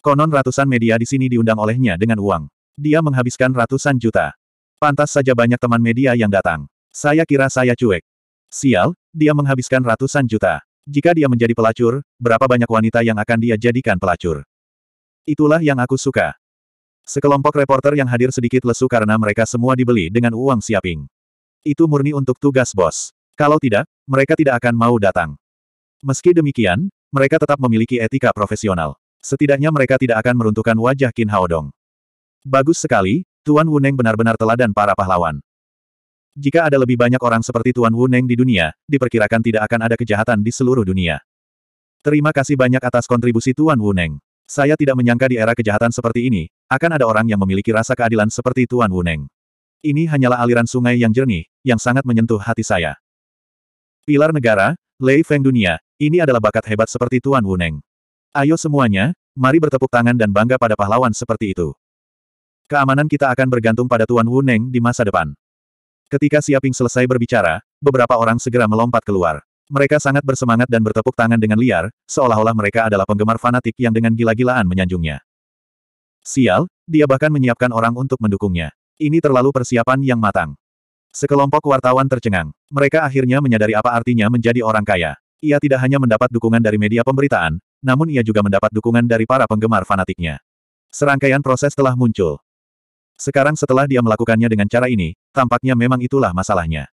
Konon ratusan media di sini diundang olehnya dengan uang. Dia menghabiskan ratusan juta. Pantas saja banyak teman media yang datang. Saya kira saya cuek. Sial, dia menghabiskan ratusan juta. Jika dia menjadi pelacur, berapa banyak wanita yang akan dia jadikan pelacur? Itulah yang aku suka. Sekelompok reporter yang hadir sedikit lesu karena mereka semua dibeli dengan uang siaping. Itu murni untuk tugas bos. Kalau tidak, mereka tidak akan mau datang. Meski demikian, mereka tetap memiliki etika profesional. Setidaknya mereka tidak akan meruntuhkan wajah Qin Haodong. Bagus sekali, Tuan Wuneng benar-benar teladan para pahlawan. Jika ada lebih banyak orang seperti Tuan Wu Neng di dunia, diperkirakan tidak akan ada kejahatan di seluruh dunia. Terima kasih banyak atas kontribusi Tuan Wu Neng. Saya tidak menyangka di era kejahatan seperti ini, akan ada orang yang memiliki rasa keadilan seperti Tuan Wu Neng. Ini hanyalah aliran sungai yang jernih, yang sangat menyentuh hati saya. Pilar negara, Lei Feng dunia, ini adalah bakat hebat seperti Tuan Wu Neng. Ayo semuanya, mari bertepuk tangan dan bangga pada pahlawan seperti itu. Keamanan kita akan bergantung pada Tuan Wu Neng di masa depan. Ketika Siaping selesai berbicara, beberapa orang segera melompat keluar. Mereka sangat bersemangat dan bertepuk tangan dengan liar, seolah-olah mereka adalah penggemar fanatik yang dengan gila-gilaan menyanjungnya. Sial, dia bahkan menyiapkan orang untuk mendukungnya. Ini terlalu persiapan yang matang. Sekelompok wartawan tercengang. Mereka akhirnya menyadari apa artinya menjadi orang kaya. Ia tidak hanya mendapat dukungan dari media pemberitaan, namun ia juga mendapat dukungan dari para penggemar fanatiknya. Serangkaian proses telah muncul. Sekarang setelah dia melakukannya dengan cara ini, tampaknya memang itulah masalahnya.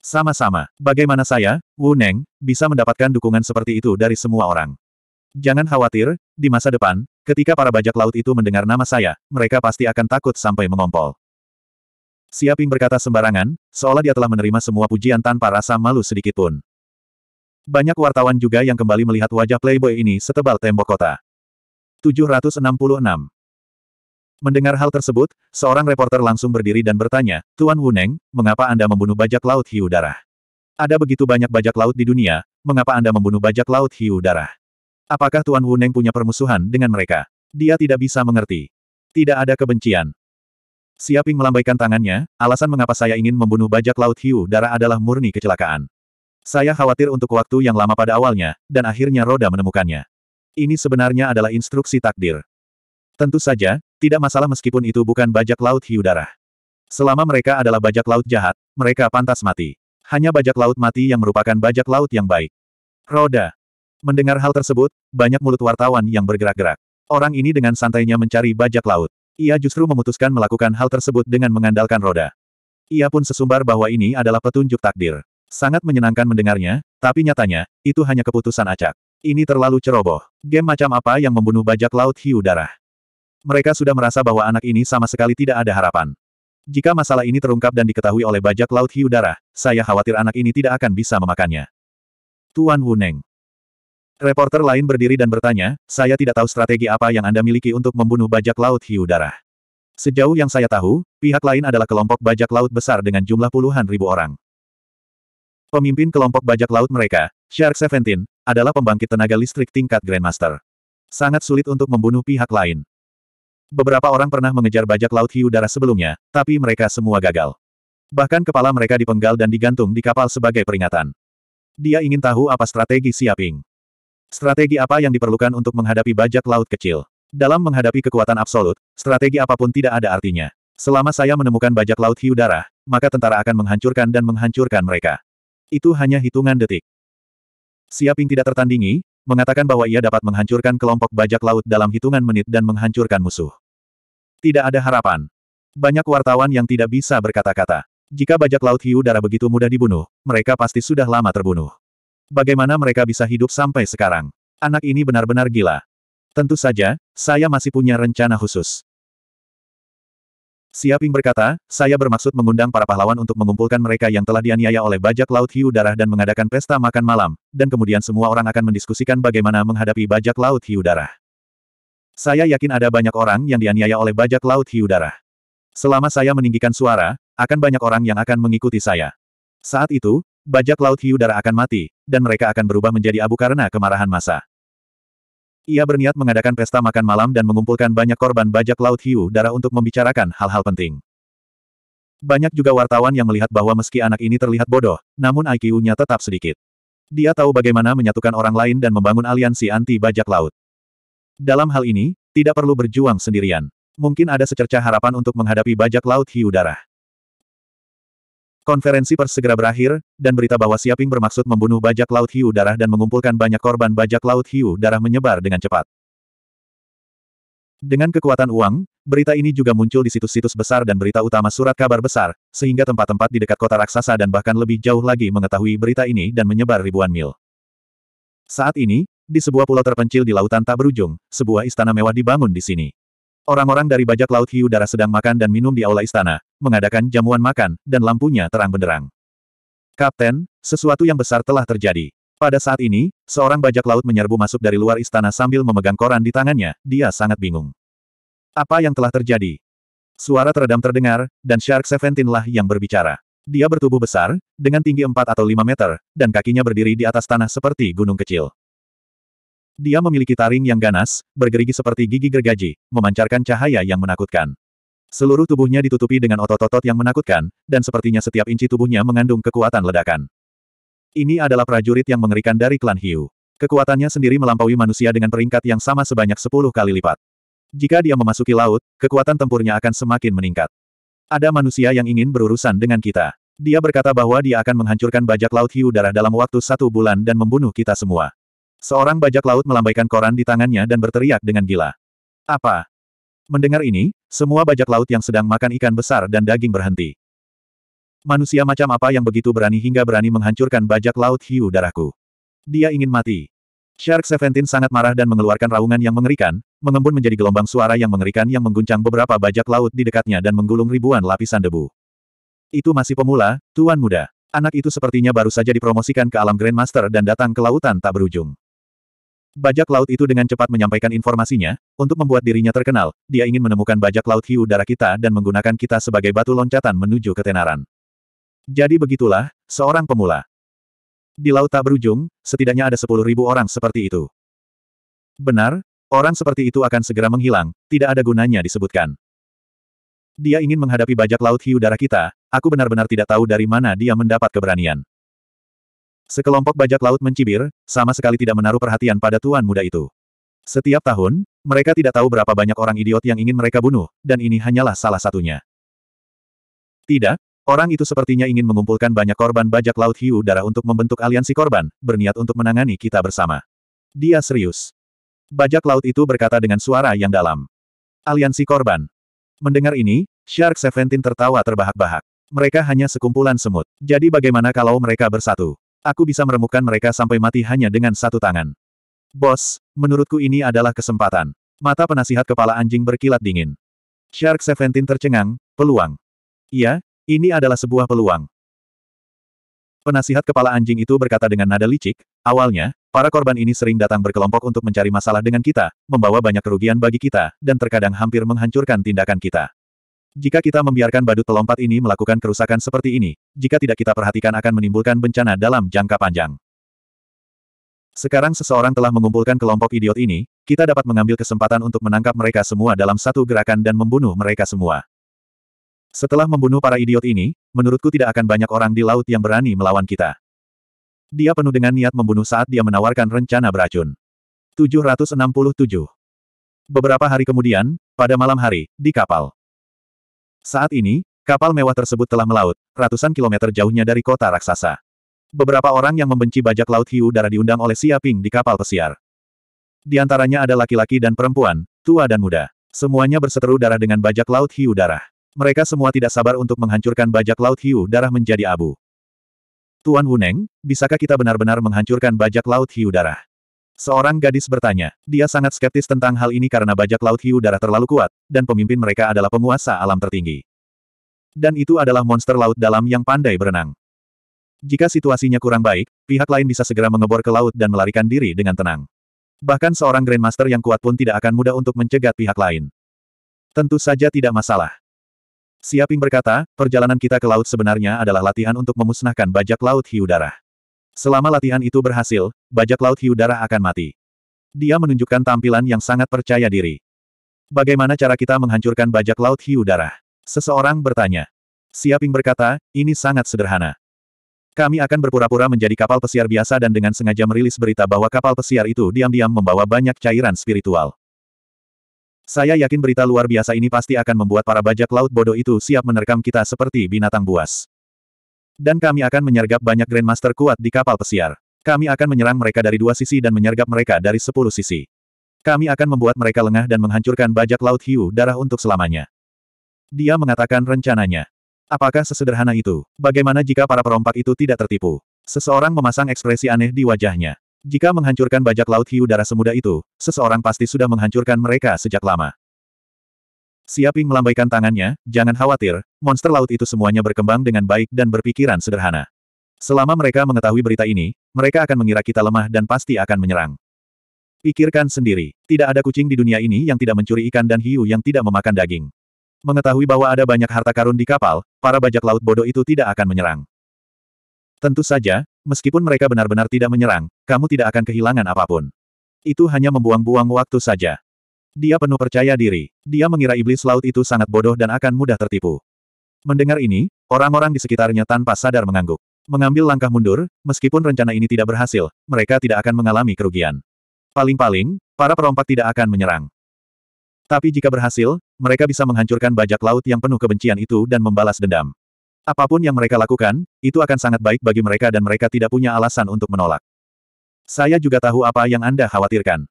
Sama-sama, bagaimana saya, Wu Neng, bisa mendapatkan dukungan seperti itu dari semua orang? Jangan khawatir, di masa depan, ketika para bajak laut itu mendengar nama saya, mereka pasti akan takut sampai mengompol. Siaping berkata sembarangan, seolah dia telah menerima semua pujian tanpa rasa malu sedikitpun. Banyak wartawan juga yang kembali melihat wajah Playboy ini setebal tembok kota. 766 Mendengar hal tersebut, seorang reporter langsung berdiri dan bertanya, Tuan Wuneng, mengapa Anda membunuh bajak laut hiu darah? Ada begitu banyak bajak laut di dunia, mengapa Anda membunuh bajak laut hiu darah? Apakah Tuan Wuneng punya permusuhan dengan mereka? Dia tidak bisa mengerti. Tidak ada kebencian. Siaping melambaikan tangannya, alasan mengapa saya ingin membunuh bajak laut hiu darah adalah murni kecelakaan. Saya khawatir untuk waktu yang lama pada awalnya, dan akhirnya Roda menemukannya. Ini sebenarnya adalah instruksi takdir. Tentu saja, tidak masalah meskipun itu bukan bajak laut hiu darah. Selama mereka adalah bajak laut jahat, mereka pantas mati. Hanya bajak laut mati yang merupakan bajak laut yang baik. Roda. Mendengar hal tersebut, banyak mulut wartawan yang bergerak-gerak. Orang ini dengan santainya mencari bajak laut. Ia justru memutuskan melakukan hal tersebut dengan mengandalkan roda. Ia pun sesumbar bahwa ini adalah petunjuk takdir. Sangat menyenangkan mendengarnya, tapi nyatanya, itu hanya keputusan acak. Ini terlalu ceroboh. Game macam apa yang membunuh bajak laut hiu darah? Mereka sudah merasa bahwa anak ini sama sekali tidak ada harapan. Jika masalah ini terungkap dan diketahui oleh bajak laut hiu darah, saya khawatir anak ini tidak akan bisa memakannya. Tuan Wuneng. Reporter lain berdiri dan bertanya, saya tidak tahu strategi apa yang Anda miliki untuk membunuh bajak laut hiu darah. Sejauh yang saya tahu, pihak lain adalah kelompok bajak laut besar dengan jumlah puluhan ribu orang. Pemimpin kelompok bajak laut mereka, Shark Seventeen, adalah pembangkit tenaga listrik tingkat Grandmaster. Sangat sulit untuk membunuh pihak lain. Beberapa orang pernah mengejar bajak laut hiu darah sebelumnya, tapi mereka semua gagal. Bahkan kepala mereka dipenggal dan digantung di kapal sebagai peringatan. Dia ingin tahu apa strategi Siaping. Strategi apa yang diperlukan untuk menghadapi bajak laut kecil. Dalam menghadapi kekuatan absolut, strategi apapun tidak ada artinya. Selama saya menemukan bajak laut hiu darah, maka tentara akan menghancurkan dan menghancurkan mereka. Itu hanya hitungan detik. Siaping tidak tertandingi, mengatakan bahwa ia dapat menghancurkan kelompok bajak laut dalam hitungan menit dan menghancurkan musuh. Tidak ada harapan. Banyak wartawan yang tidak bisa berkata-kata. Jika bajak laut hiu darah begitu mudah dibunuh, mereka pasti sudah lama terbunuh. Bagaimana mereka bisa hidup sampai sekarang? Anak ini benar-benar gila. Tentu saja, saya masih punya rencana khusus. Siaping berkata, saya bermaksud mengundang para pahlawan untuk mengumpulkan mereka yang telah dianiaya oleh bajak laut hiu darah dan mengadakan pesta makan malam, dan kemudian semua orang akan mendiskusikan bagaimana menghadapi bajak laut hiu darah. Saya yakin ada banyak orang yang dianiaya oleh bajak laut hiu darah. Selama saya meninggikan suara, akan banyak orang yang akan mengikuti saya. Saat itu, bajak laut hiu darah akan mati, dan mereka akan berubah menjadi abu karena kemarahan masa. Ia berniat mengadakan pesta makan malam dan mengumpulkan banyak korban bajak laut hiu darah untuk membicarakan hal-hal penting. Banyak juga wartawan yang melihat bahwa meski anak ini terlihat bodoh, namun IQ-nya tetap sedikit. Dia tahu bagaimana menyatukan orang lain dan membangun aliansi anti bajak laut. Dalam hal ini, tidak perlu berjuang sendirian. Mungkin ada secerca harapan untuk menghadapi bajak laut hiu darah. Konferensi pers segera berakhir, dan berita bahwa Siaping bermaksud membunuh bajak laut hiu darah dan mengumpulkan banyak korban bajak laut hiu darah menyebar dengan cepat. Dengan kekuatan uang, berita ini juga muncul di situs-situs besar dan berita utama surat kabar besar, sehingga tempat-tempat di dekat kota raksasa dan bahkan lebih jauh lagi mengetahui berita ini dan menyebar ribuan mil. Saat ini, di sebuah pulau terpencil di lautan tak berujung, sebuah istana mewah dibangun di sini. Orang-orang dari bajak laut hiu darah sedang makan dan minum di aula istana, mengadakan jamuan makan, dan lampunya terang benderang. Kapten, sesuatu yang besar telah terjadi. Pada saat ini, seorang bajak laut menyerbu masuk dari luar istana sambil memegang koran di tangannya, dia sangat bingung. Apa yang telah terjadi? Suara teredam terdengar, dan Shark Seventeen lah yang berbicara. Dia bertubuh besar, dengan tinggi 4 atau 5 meter, dan kakinya berdiri di atas tanah seperti gunung kecil. Dia memiliki taring yang ganas, bergerigi seperti gigi gergaji, memancarkan cahaya yang menakutkan. Seluruh tubuhnya ditutupi dengan otot-otot yang menakutkan, dan sepertinya setiap inci tubuhnya mengandung kekuatan ledakan. Ini adalah prajurit yang mengerikan dari klan Hiu. Kekuatannya sendiri melampaui manusia dengan peringkat yang sama sebanyak 10 kali lipat. Jika dia memasuki laut, kekuatan tempurnya akan semakin meningkat. Ada manusia yang ingin berurusan dengan kita. Dia berkata bahwa dia akan menghancurkan bajak laut hiu darah dalam waktu satu bulan dan membunuh kita semua. Seorang bajak laut melambaikan koran di tangannya dan berteriak dengan gila. Apa? Mendengar ini, semua bajak laut yang sedang makan ikan besar dan daging berhenti. Manusia macam apa yang begitu berani hingga berani menghancurkan bajak laut hiu darahku? Dia ingin mati. Shark Seventeen sangat marah dan mengeluarkan raungan yang mengerikan, mengembun menjadi gelombang suara yang mengerikan yang mengguncang beberapa bajak laut di dekatnya dan menggulung ribuan lapisan debu. Itu masih pemula, tuan muda. Anak itu sepertinya baru saja dipromosikan ke alam Grandmaster dan datang ke lautan tak berujung. Bajak laut itu dengan cepat menyampaikan informasinya, untuk membuat dirinya terkenal, dia ingin menemukan bajak laut hiu darah kita dan menggunakan kita sebagai batu loncatan menuju ketenaran. Jadi begitulah, seorang pemula. Di laut tak berujung, setidaknya ada sepuluh ribu orang seperti itu. Benar, orang seperti itu akan segera menghilang, tidak ada gunanya disebutkan. Dia ingin menghadapi bajak laut hiu darah kita, aku benar-benar tidak tahu dari mana dia mendapat keberanian. Sekelompok bajak laut mencibir, sama sekali tidak menaruh perhatian pada tuan muda itu. Setiap tahun, mereka tidak tahu berapa banyak orang idiot yang ingin mereka bunuh, dan ini hanyalah salah satunya. Tidak, orang itu sepertinya ingin mengumpulkan banyak korban bajak laut hiu darah untuk membentuk aliansi korban, berniat untuk menangani kita bersama. Dia serius. Bajak laut itu berkata dengan suara yang dalam. Aliansi korban. Mendengar ini, Shark Seventeen tertawa terbahak-bahak. Mereka hanya sekumpulan semut. Jadi bagaimana kalau mereka bersatu? Aku bisa meremukkan mereka sampai mati hanya dengan satu tangan. Bos, menurutku ini adalah kesempatan. Mata penasihat kepala anjing berkilat dingin. Shark Seventeen tercengang, peluang. Iya, ini adalah sebuah peluang. Penasihat kepala anjing itu berkata dengan nada licik, awalnya, para korban ini sering datang berkelompok untuk mencari masalah dengan kita, membawa banyak kerugian bagi kita, dan terkadang hampir menghancurkan tindakan kita. Jika kita membiarkan badut pelompat ini melakukan kerusakan seperti ini, jika tidak kita perhatikan akan menimbulkan bencana dalam jangka panjang. Sekarang seseorang telah mengumpulkan kelompok idiot ini, kita dapat mengambil kesempatan untuk menangkap mereka semua dalam satu gerakan dan membunuh mereka semua. Setelah membunuh para idiot ini, menurutku tidak akan banyak orang di laut yang berani melawan kita. Dia penuh dengan niat membunuh saat dia menawarkan rencana beracun. 767 Beberapa hari kemudian, pada malam hari, di kapal. Saat ini, kapal mewah tersebut telah melaut, ratusan kilometer jauhnya dari kota raksasa. Beberapa orang yang membenci bajak laut hiu darah diundang oleh Siaping di kapal pesiar. Di antaranya ada laki-laki dan perempuan, tua dan muda. Semuanya berseteru darah dengan bajak laut hiu darah. Mereka semua tidak sabar untuk menghancurkan bajak laut hiu darah menjadi abu. Tuan Wuneng, bisakah kita benar-benar menghancurkan bajak laut hiu darah? Seorang gadis bertanya. Dia sangat skeptis tentang hal ini karena bajak laut hiu darah terlalu kuat, dan pemimpin mereka adalah penguasa alam tertinggi. Dan itu adalah monster laut dalam yang pandai berenang. Jika situasinya kurang baik, pihak lain bisa segera mengebor ke laut dan melarikan diri dengan tenang. Bahkan seorang Grandmaster yang kuat pun tidak akan mudah untuk mencegat pihak lain. Tentu saja tidak masalah. Siaping berkata, perjalanan kita ke laut sebenarnya adalah latihan untuk memusnahkan bajak laut hiu darah. Selama latihan itu berhasil, bajak laut hiu darah akan mati. Dia menunjukkan tampilan yang sangat percaya diri. Bagaimana cara kita menghancurkan bajak laut hiu darah? Seseorang bertanya. Siaping berkata, ini sangat sederhana. Kami akan berpura-pura menjadi kapal pesiar biasa dan dengan sengaja merilis berita bahwa kapal pesiar itu diam-diam membawa banyak cairan spiritual. Saya yakin berita luar biasa ini pasti akan membuat para bajak laut bodoh itu siap menerkam kita seperti binatang buas. Dan kami akan menyergap banyak Grandmaster kuat di kapal pesiar. Kami akan menyerang mereka dari dua sisi dan menyergap mereka dari sepuluh sisi. Kami akan membuat mereka lengah dan menghancurkan bajak laut hiu darah untuk selamanya. Dia mengatakan rencananya. Apakah sesederhana itu? Bagaimana jika para perompak itu tidak tertipu? Seseorang memasang ekspresi aneh di wajahnya. Jika menghancurkan bajak laut hiu darah semudah itu, seseorang pasti sudah menghancurkan mereka sejak lama. Siaping melambaikan tangannya, jangan khawatir, monster laut itu semuanya berkembang dengan baik dan berpikiran sederhana. Selama mereka mengetahui berita ini, mereka akan mengira kita lemah dan pasti akan menyerang. Pikirkan sendiri, tidak ada kucing di dunia ini yang tidak mencuri ikan dan hiu yang tidak memakan daging. Mengetahui bahwa ada banyak harta karun di kapal, para bajak laut bodoh itu tidak akan menyerang. Tentu saja, meskipun mereka benar-benar tidak menyerang, kamu tidak akan kehilangan apapun. Itu hanya membuang-buang waktu saja. Dia penuh percaya diri. Dia mengira iblis laut itu sangat bodoh dan akan mudah tertipu. Mendengar ini, orang-orang di sekitarnya tanpa sadar mengangguk. Mengambil langkah mundur, meskipun rencana ini tidak berhasil, mereka tidak akan mengalami kerugian. Paling-paling, para perompak tidak akan menyerang. Tapi jika berhasil, mereka bisa menghancurkan bajak laut yang penuh kebencian itu dan membalas dendam. Apapun yang mereka lakukan, itu akan sangat baik bagi mereka dan mereka tidak punya alasan untuk menolak. Saya juga tahu apa yang Anda khawatirkan.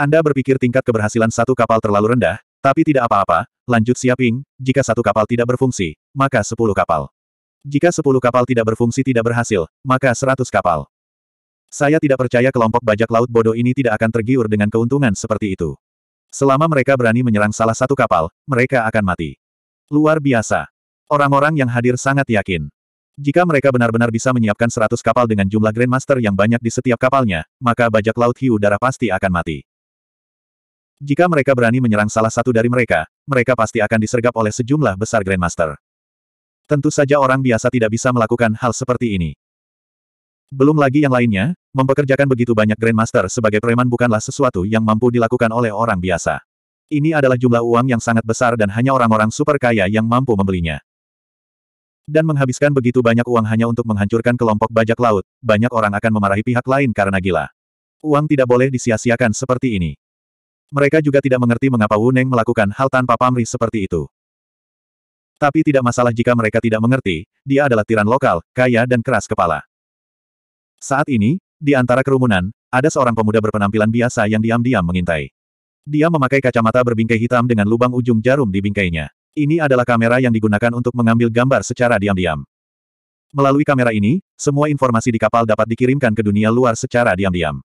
Anda berpikir tingkat keberhasilan satu kapal terlalu rendah, tapi tidak apa-apa, lanjut siaping, jika satu kapal tidak berfungsi, maka sepuluh kapal. Jika sepuluh kapal tidak berfungsi tidak berhasil, maka seratus kapal. Saya tidak percaya kelompok bajak laut bodoh ini tidak akan tergiur dengan keuntungan seperti itu. Selama mereka berani menyerang salah satu kapal, mereka akan mati. Luar biasa. Orang-orang yang hadir sangat yakin. Jika mereka benar-benar bisa menyiapkan 100 kapal dengan jumlah Grandmaster yang banyak di setiap kapalnya, maka bajak laut hiu darah pasti akan mati. Jika mereka berani menyerang salah satu dari mereka, mereka pasti akan disergap oleh sejumlah besar Grandmaster. Tentu saja orang biasa tidak bisa melakukan hal seperti ini. Belum lagi yang lainnya, mempekerjakan begitu banyak Grandmaster sebagai preman bukanlah sesuatu yang mampu dilakukan oleh orang biasa. Ini adalah jumlah uang yang sangat besar dan hanya orang-orang super kaya yang mampu membelinya dan menghabiskan begitu banyak uang hanya untuk menghancurkan kelompok bajak laut, banyak orang akan memarahi pihak lain karena gila. Uang tidak boleh disia-siakan seperti ini. Mereka juga tidak mengerti mengapa Wu Neng melakukan hal tanpa pamrih seperti itu. Tapi tidak masalah jika mereka tidak mengerti, dia adalah tiran lokal, kaya dan keras kepala. Saat ini, di antara kerumunan, ada seorang pemuda berpenampilan biasa yang diam-diam mengintai. Dia memakai kacamata berbingkai hitam dengan lubang ujung jarum di bingkainya. Ini adalah kamera yang digunakan untuk mengambil gambar secara diam-diam. Melalui kamera ini, semua informasi di kapal dapat dikirimkan ke dunia luar secara diam-diam.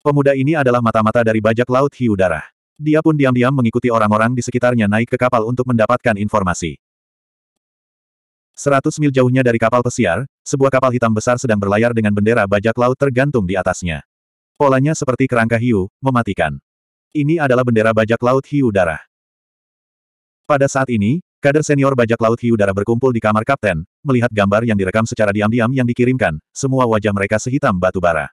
Pemuda ini adalah mata-mata dari bajak laut hiu darah. Dia pun diam-diam mengikuti orang-orang di sekitarnya naik ke kapal untuk mendapatkan informasi. Seratus mil jauhnya dari kapal pesiar, sebuah kapal hitam besar sedang berlayar dengan bendera bajak laut tergantung di atasnya. Polanya seperti kerangka hiu, mematikan. Ini adalah bendera bajak laut hiu darah. Pada saat ini, kader senior bajak laut hiu darah berkumpul di kamar kapten, melihat gambar yang direkam secara diam-diam yang dikirimkan, semua wajah mereka sehitam batu bara.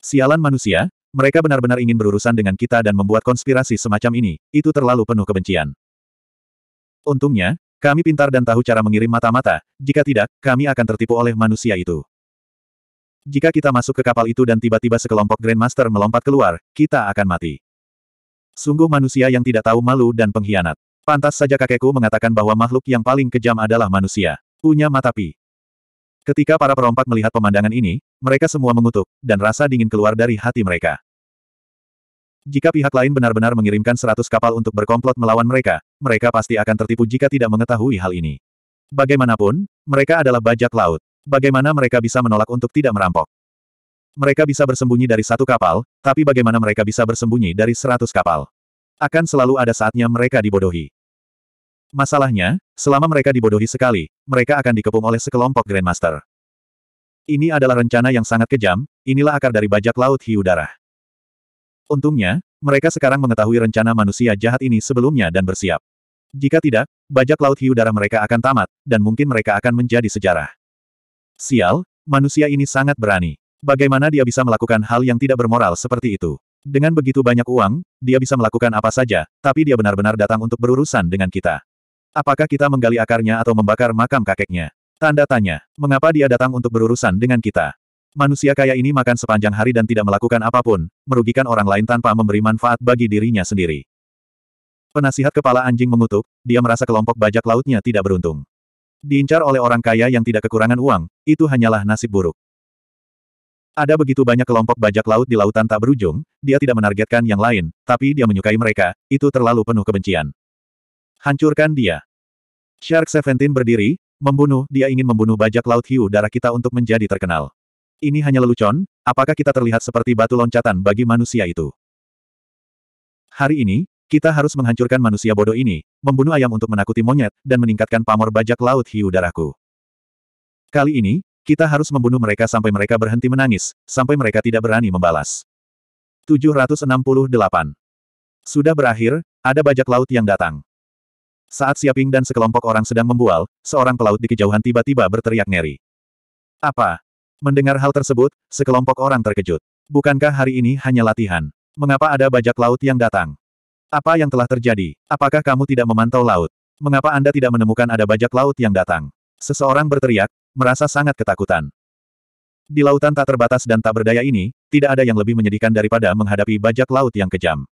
Sialan manusia, mereka benar-benar ingin berurusan dengan kita dan membuat konspirasi semacam ini, itu terlalu penuh kebencian. Untungnya, kami pintar dan tahu cara mengirim mata-mata, jika tidak, kami akan tertipu oleh manusia itu. Jika kita masuk ke kapal itu dan tiba-tiba sekelompok Grandmaster melompat keluar, kita akan mati. Sungguh manusia yang tidak tahu malu dan pengkhianat. Pantas saja kakekku mengatakan bahwa makhluk yang paling kejam adalah manusia. Punya mata pi. Ketika para perompak melihat pemandangan ini, mereka semua mengutuk, dan rasa dingin keluar dari hati mereka. Jika pihak lain benar-benar mengirimkan seratus kapal untuk berkomplot melawan mereka, mereka pasti akan tertipu jika tidak mengetahui hal ini. Bagaimanapun, mereka adalah bajak laut. Bagaimana mereka bisa menolak untuk tidak merampok? Mereka bisa bersembunyi dari satu kapal, tapi bagaimana mereka bisa bersembunyi dari seratus kapal? Akan selalu ada saatnya mereka dibodohi. Masalahnya, selama mereka dibodohi sekali, mereka akan dikepung oleh sekelompok Grandmaster. Ini adalah rencana yang sangat kejam, inilah akar dari bajak laut hiu darah. Untungnya, mereka sekarang mengetahui rencana manusia jahat ini sebelumnya dan bersiap. Jika tidak, bajak laut hiu darah mereka akan tamat, dan mungkin mereka akan menjadi sejarah. Sial, manusia ini sangat berani. Bagaimana dia bisa melakukan hal yang tidak bermoral seperti itu? Dengan begitu banyak uang, dia bisa melakukan apa saja, tapi dia benar-benar datang untuk berurusan dengan kita. Apakah kita menggali akarnya atau membakar makam kakeknya? Tanda tanya, mengapa dia datang untuk berurusan dengan kita? Manusia kaya ini makan sepanjang hari dan tidak melakukan apapun, merugikan orang lain tanpa memberi manfaat bagi dirinya sendiri. Penasihat kepala anjing mengutuk, dia merasa kelompok bajak lautnya tidak beruntung. Diincar oleh orang kaya yang tidak kekurangan uang, itu hanyalah nasib buruk. Ada begitu banyak kelompok bajak laut di lautan tak berujung, dia tidak menargetkan yang lain, tapi dia menyukai mereka, itu terlalu penuh kebencian. Hancurkan dia. Shark Seventeen berdiri, membunuh, dia ingin membunuh bajak laut hiu darah kita untuk menjadi terkenal. Ini hanya lelucon, apakah kita terlihat seperti batu loncatan bagi manusia itu? Hari ini, kita harus menghancurkan manusia bodoh ini, membunuh ayam untuk menakuti monyet, dan meningkatkan pamor bajak laut hiu darahku. Kali ini, kita harus membunuh mereka sampai mereka berhenti menangis, sampai mereka tidak berani membalas. 768. Sudah berakhir, ada bajak laut yang datang. Saat Siaping dan sekelompok orang sedang membual, seorang pelaut di kejauhan tiba-tiba berteriak ngeri. Apa? Mendengar hal tersebut, sekelompok orang terkejut. Bukankah hari ini hanya latihan? Mengapa ada bajak laut yang datang? Apa yang telah terjadi? Apakah kamu tidak memantau laut? Mengapa Anda tidak menemukan ada bajak laut yang datang? Seseorang berteriak, merasa sangat ketakutan. Di lautan tak terbatas dan tak berdaya ini, tidak ada yang lebih menyedihkan daripada menghadapi bajak laut yang kejam.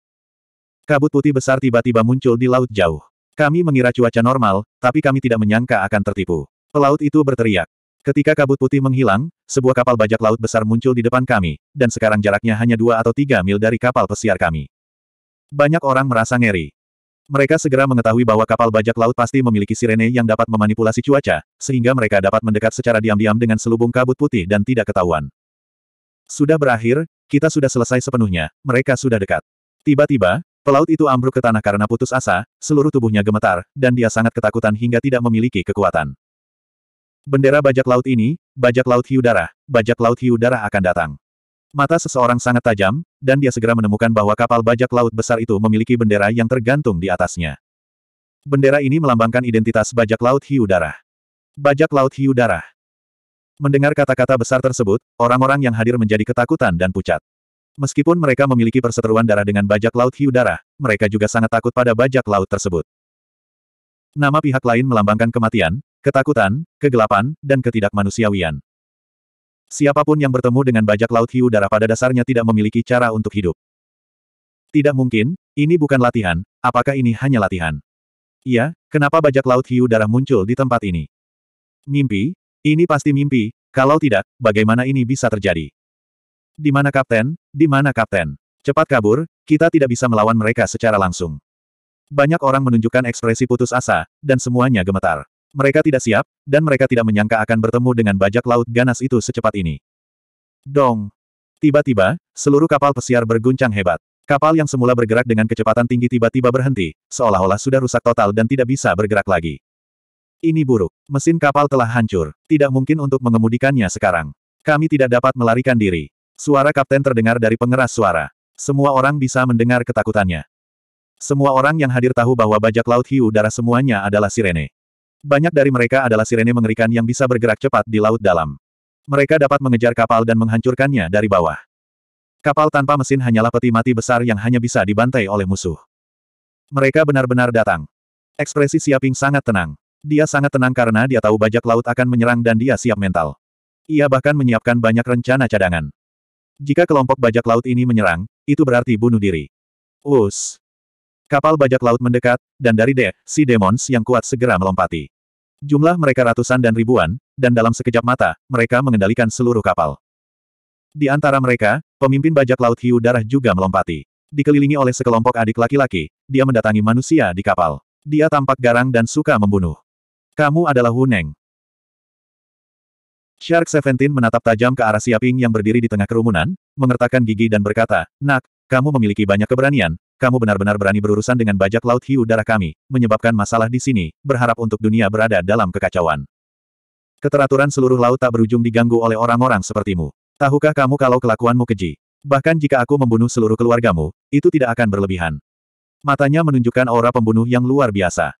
Kabut putih besar tiba-tiba muncul di laut jauh. Kami mengira cuaca normal, tapi kami tidak menyangka akan tertipu. Pelaut itu berteriak. Ketika kabut putih menghilang, sebuah kapal bajak laut besar muncul di depan kami, dan sekarang jaraknya hanya dua atau tiga mil dari kapal pesiar kami. Banyak orang merasa ngeri. Mereka segera mengetahui bahwa kapal bajak laut pasti memiliki sirene yang dapat memanipulasi cuaca, sehingga mereka dapat mendekat secara diam-diam dengan selubung kabut putih dan tidak ketahuan. Sudah berakhir, kita sudah selesai sepenuhnya, mereka sudah dekat. Tiba-tiba, Pelaut itu ambruk ke tanah karena putus asa, seluruh tubuhnya gemetar, dan dia sangat ketakutan hingga tidak memiliki kekuatan. Bendera bajak laut ini, bajak laut hiu darah, bajak laut hiu darah akan datang. Mata seseorang sangat tajam, dan dia segera menemukan bahwa kapal bajak laut besar itu memiliki bendera yang tergantung di atasnya. Bendera ini melambangkan identitas bajak laut hiu darah. Bajak laut hiu darah. Mendengar kata-kata besar tersebut, orang-orang yang hadir menjadi ketakutan dan pucat. Meskipun mereka memiliki perseteruan darah dengan bajak laut hiu darah, mereka juga sangat takut pada bajak laut tersebut. Nama pihak lain melambangkan kematian, ketakutan, kegelapan, dan ketidakmanusiawian. Siapapun yang bertemu dengan bajak laut hiu darah pada dasarnya tidak memiliki cara untuk hidup. Tidak mungkin, ini bukan latihan, apakah ini hanya latihan? Iya, kenapa bajak laut hiu darah muncul di tempat ini? Mimpi? Ini pasti mimpi, kalau tidak, bagaimana ini bisa terjadi? Di mana kapten? Di mana kapten? Cepat kabur, kita tidak bisa melawan mereka secara langsung. Banyak orang menunjukkan ekspresi putus asa, dan semuanya gemetar. Mereka tidak siap, dan mereka tidak menyangka akan bertemu dengan bajak laut ganas itu secepat ini. Dong! Tiba-tiba, seluruh kapal pesiar berguncang hebat. Kapal yang semula bergerak dengan kecepatan tinggi tiba-tiba berhenti, seolah-olah sudah rusak total dan tidak bisa bergerak lagi. Ini buruk. Mesin kapal telah hancur. Tidak mungkin untuk mengemudikannya sekarang. Kami tidak dapat melarikan diri. Suara kapten terdengar dari pengeras suara. Semua orang bisa mendengar ketakutannya. Semua orang yang hadir tahu bahwa bajak laut hiu darah semuanya adalah sirene. Banyak dari mereka adalah sirene mengerikan yang bisa bergerak cepat di laut dalam. Mereka dapat mengejar kapal dan menghancurkannya dari bawah. Kapal tanpa mesin hanyalah peti mati besar yang hanya bisa dibantai oleh musuh. Mereka benar-benar datang. Ekspresi Siaping sangat tenang. Dia sangat tenang karena dia tahu bajak laut akan menyerang dan dia siap mental. Ia bahkan menyiapkan banyak rencana cadangan. Jika kelompok bajak laut ini menyerang, itu berarti bunuh diri. Us. Kapal bajak laut mendekat, dan dari deh, si demons yang kuat segera melompati. Jumlah mereka ratusan dan ribuan, dan dalam sekejap mata, mereka mengendalikan seluruh kapal. Di antara mereka, pemimpin bajak laut hiu darah juga melompati. Dikelilingi oleh sekelompok adik laki-laki, dia mendatangi manusia di kapal. Dia tampak garang dan suka membunuh. Kamu adalah Huneng. Shark Seventeen menatap tajam ke arah Siaping yang berdiri di tengah kerumunan, mengertakkan gigi dan berkata, Nak, kamu memiliki banyak keberanian, kamu benar-benar berani berurusan dengan bajak laut hiu darah kami, menyebabkan masalah di sini, berharap untuk dunia berada dalam kekacauan. Keteraturan seluruh laut tak berujung diganggu oleh orang-orang sepertimu. Tahukah kamu kalau kelakuanmu keji? Bahkan jika aku membunuh seluruh keluargamu, itu tidak akan berlebihan. Matanya menunjukkan aura pembunuh yang luar biasa.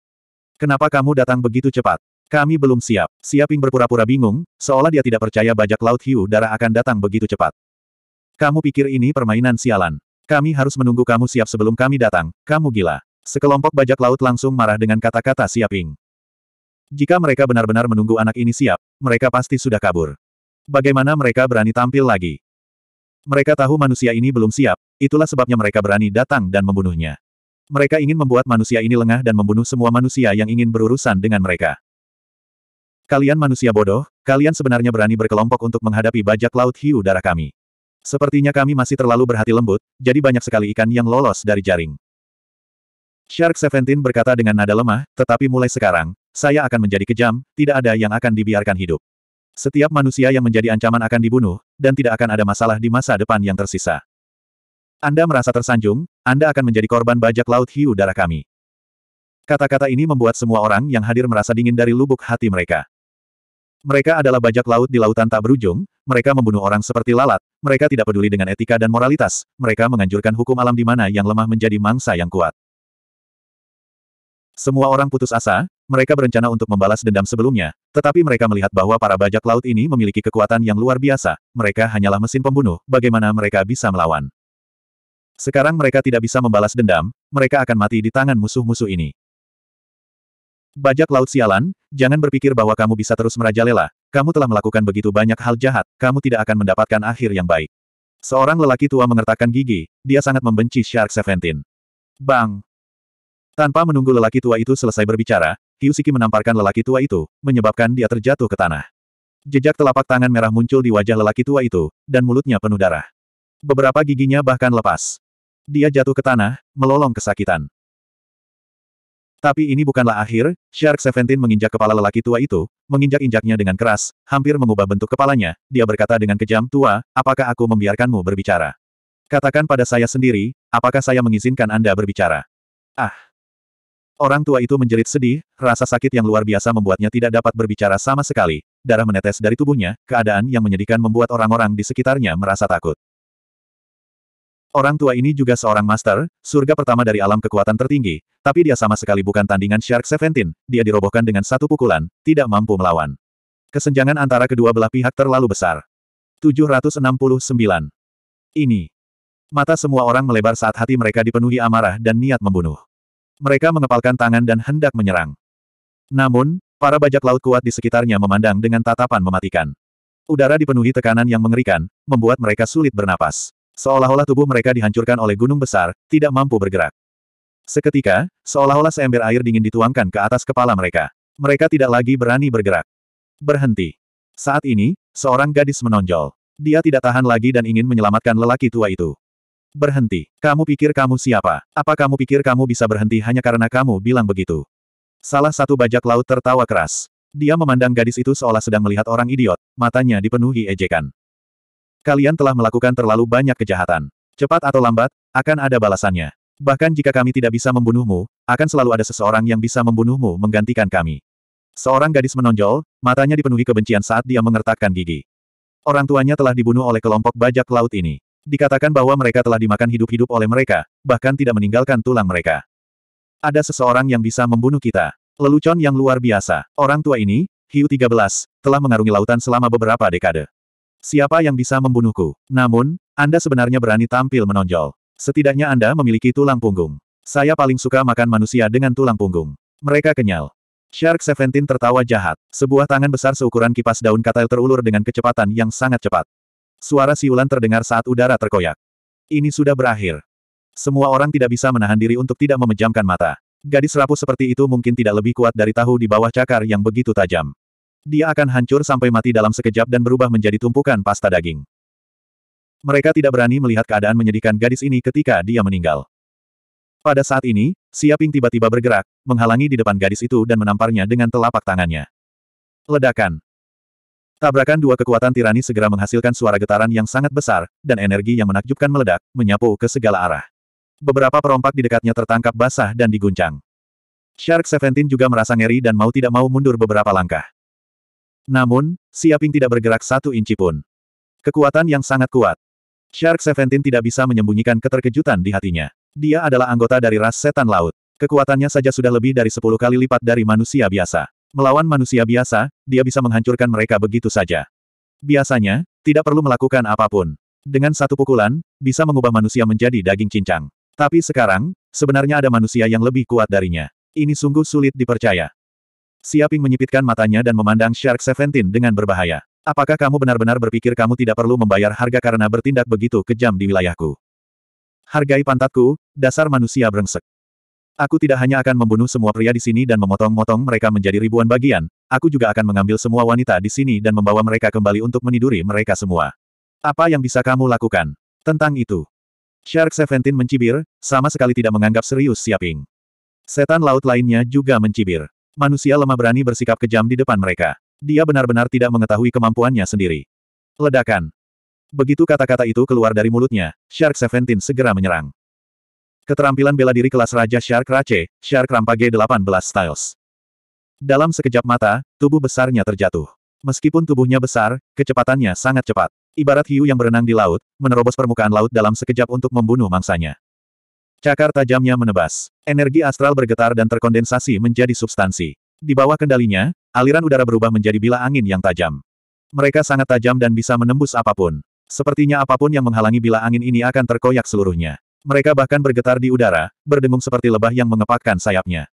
Kenapa kamu datang begitu cepat? Kami belum siap. Siaping berpura-pura bingung, seolah dia tidak percaya bajak laut hiu darah akan datang begitu cepat. Kamu pikir ini permainan sialan. Kami harus menunggu kamu siap sebelum kami datang, kamu gila. Sekelompok bajak laut langsung marah dengan kata-kata Siaping. Jika mereka benar-benar menunggu anak ini siap, mereka pasti sudah kabur. Bagaimana mereka berani tampil lagi? Mereka tahu manusia ini belum siap, itulah sebabnya mereka berani datang dan membunuhnya. Mereka ingin membuat manusia ini lengah dan membunuh semua manusia yang ingin berurusan dengan mereka. Kalian manusia bodoh, kalian sebenarnya berani berkelompok untuk menghadapi bajak laut hiu darah kami. Sepertinya kami masih terlalu berhati lembut, jadi banyak sekali ikan yang lolos dari jaring. Shark Seventeen berkata dengan nada lemah, tetapi mulai sekarang, saya akan menjadi kejam, tidak ada yang akan dibiarkan hidup. Setiap manusia yang menjadi ancaman akan dibunuh, dan tidak akan ada masalah di masa depan yang tersisa. Anda merasa tersanjung, Anda akan menjadi korban bajak laut hiu darah kami. Kata-kata ini membuat semua orang yang hadir merasa dingin dari lubuk hati mereka. Mereka adalah bajak laut di lautan tak berujung, mereka membunuh orang seperti lalat, mereka tidak peduli dengan etika dan moralitas, mereka menganjurkan hukum alam di mana yang lemah menjadi mangsa yang kuat. Semua orang putus asa, mereka berencana untuk membalas dendam sebelumnya, tetapi mereka melihat bahwa para bajak laut ini memiliki kekuatan yang luar biasa, mereka hanyalah mesin pembunuh, bagaimana mereka bisa melawan. Sekarang mereka tidak bisa membalas dendam, mereka akan mati di tangan musuh-musuh ini. Bajak laut sialan, jangan berpikir bahwa kamu bisa terus merajalela, kamu telah melakukan begitu banyak hal jahat, kamu tidak akan mendapatkan akhir yang baik. Seorang lelaki tua mengertakkan gigi, dia sangat membenci Shark Seventeen. Bang! Tanpa menunggu lelaki tua itu selesai berbicara, Kyusiki menamparkan lelaki tua itu, menyebabkan dia terjatuh ke tanah. Jejak telapak tangan merah muncul di wajah lelaki tua itu, dan mulutnya penuh darah. Beberapa giginya bahkan lepas. Dia jatuh ke tanah, melolong kesakitan. Tapi ini bukanlah akhir, Shark Seventeen menginjak kepala lelaki tua itu, menginjak-injaknya dengan keras, hampir mengubah bentuk kepalanya, dia berkata dengan kejam tua, apakah aku membiarkanmu berbicara? Katakan pada saya sendiri, apakah saya mengizinkan Anda berbicara? Ah! Orang tua itu menjerit sedih, rasa sakit yang luar biasa membuatnya tidak dapat berbicara sama sekali, darah menetes dari tubuhnya, keadaan yang menyedihkan membuat orang-orang di sekitarnya merasa takut. Orang tua ini juga seorang master, surga pertama dari alam kekuatan tertinggi, tapi dia sama sekali bukan tandingan Shark Seventeen, dia dirobohkan dengan satu pukulan, tidak mampu melawan. Kesenjangan antara kedua belah pihak terlalu besar. 769. Ini. Mata semua orang melebar saat hati mereka dipenuhi amarah dan niat membunuh. Mereka mengepalkan tangan dan hendak menyerang. Namun, para bajak laut kuat di sekitarnya memandang dengan tatapan mematikan. Udara dipenuhi tekanan yang mengerikan, membuat mereka sulit bernapas. Seolah-olah tubuh mereka dihancurkan oleh gunung besar, tidak mampu bergerak. Seketika, seolah-olah seember air dingin dituangkan ke atas kepala mereka. Mereka tidak lagi berani bergerak. Berhenti. Saat ini, seorang gadis menonjol. Dia tidak tahan lagi dan ingin menyelamatkan lelaki tua itu. Berhenti. Kamu pikir kamu siapa? Apa kamu pikir kamu bisa berhenti hanya karena kamu bilang begitu? Salah satu bajak laut tertawa keras. Dia memandang gadis itu seolah sedang melihat orang idiot, matanya dipenuhi ejekan. Kalian telah melakukan terlalu banyak kejahatan. Cepat atau lambat, akan ada balasannya. Bahkan jika kami tidak bisa membunuhmu, akan selalu ada seseorang yang bisa membunuhmu menggantikan kami. Seorang gadis menonjol, matanya dipenuhi kebencian saat dia mengertakkan gigi. Orang tuanya telah dibunuh oleh kelompok bajak laut ini. Dikatakan bahwa mereka telah dimakan hidup-hidup oleh mereka, bahkan tidak meninggalkan tulang mereka. Ada seseorang yang bisa membunuh kita. Lelucon yang luar biasa. Orang tua ini, Hiu 13, telah mengarungi lautan selama beberapa dekade. Siapa yang bisa membunuhku? Namun, Anda sebenarnya berani tampil menonjol. Setidaknya Anda memiliki tulang punggung. Saya paling suka makan manusia dengan tulang punggung. Mereka kenyal. Shark Seventeen tertawa jahat. Sebuah tangan besar seukuran kipas daun katil terulur dengan kecepatan yang sangat cepat. Suara siulan terdengar saat udara terkoyak. Ini sudah berakhir. Semua orang tidak bisa menahan diri untuk tidak memejamkan mata. Gadis rapuh seperti itu mungkin tidak lebih kuat dari tahu di bawah cakar yang begitu tajam. Dia akan hancur sampai mati dalam sekejap dan berubah menjadi tumpukan pasta daging. Mereka tidak berani melihat keadaan menyedihkan gadis ini ketika dia meninggal. Pada saat ini, Siaping tiba-tiba bergerak, menghalangi di depan gadis itu dan menamparnya dengan telapak tangannya. Ledakan. Tabrakan dua kekuatan tirani segera menghasilkan suara getaran yang sangat besar, dan energi yang menakjubkan meledak, menyapu ke segala arah. Beberapa perompak di dekatnya tertangkap basah dan diguncang. Shark Seventeen juga merasa ngeri dan mau tidak mau mundur beberapa langkah. Namun, Siaping tidak bergerak satu inci pun. Kekuatan yang sangat kuat. Shark Seventeen tidak bisa menyembunyikan keterkejutan di hatinya. Dia adalah anggota dari ras setan laut. Kekuatannya saja sudah lebih dari sepuluh kali lipat dari manusia biasa. Melawan manusia biasa, dia bisa menghancurkan mereka begitu saja. Biasanya, tidak perlu melakukan apapun. Dengan satu pukulan, bisa mengubah manusia menjadi daging cincang. Tapi sekarang, sebenarnya ada manusia yang lebih kuat darinya. Ini sungguh sulit dipercaya. Siaping menyipitkan matanya dan memandang Shark Seventeen dengan berbahaya. Apakah kamu benar-benar berpikir kamu tidak perlu membayar harga karena bertindak begitu kejam di wilayahku? Hargai pantatku, dasar manusia brengsek. Aku tidak hanya akan membunuh semua pria di sini dan memotong-motong mereka menjadi ribuan bagian, aku juga akan mengambil semua wanita di sini dan membawa mereka kembali untuk meniduri mereka semua. Apa yang bisa kamu lakukan? Tentang itu. Shark Seventeen mencibir, sama sekali tidak menganggap serius Siaping. Setan laut lainnya juga mencibir. Manusia lemah berani bersikap kejam di depan mereka. Dia benar-benar tidak mengetahui kemampuannya sendiri. Ledakan. Begitu kata-kata itu keluar dari mulutnya, Shark Seventeen segera menyerang. Keterampilan bela diri kelas Raja Shark Rache, Shark Rampage 18 Styles. Dalam sekejap mata, tubuh besarnya terjatuh. Meskipun tubuhnya besar, kecepatannya sangat cepat. Ibarat hiu yang berenang di laut, menerobos permukaan laut dalam sekejap untuk membunuh mangsanya. Cakar tajamnya menebas. Energi astral bergetar dan terkondensasi menjadi substansi. Di bawah kendalinya, aliran udara berubah menjadi bila angin yang tajam. Mereka sangat tajam dan bisa menembus apapun. Sepertinya apapun yang menghalangi bila angin ini akan terkoyak seluruhnya. Mereka bahkan bergetar di udara, berdengung seperti lebah yang mengepakkan sayapnya.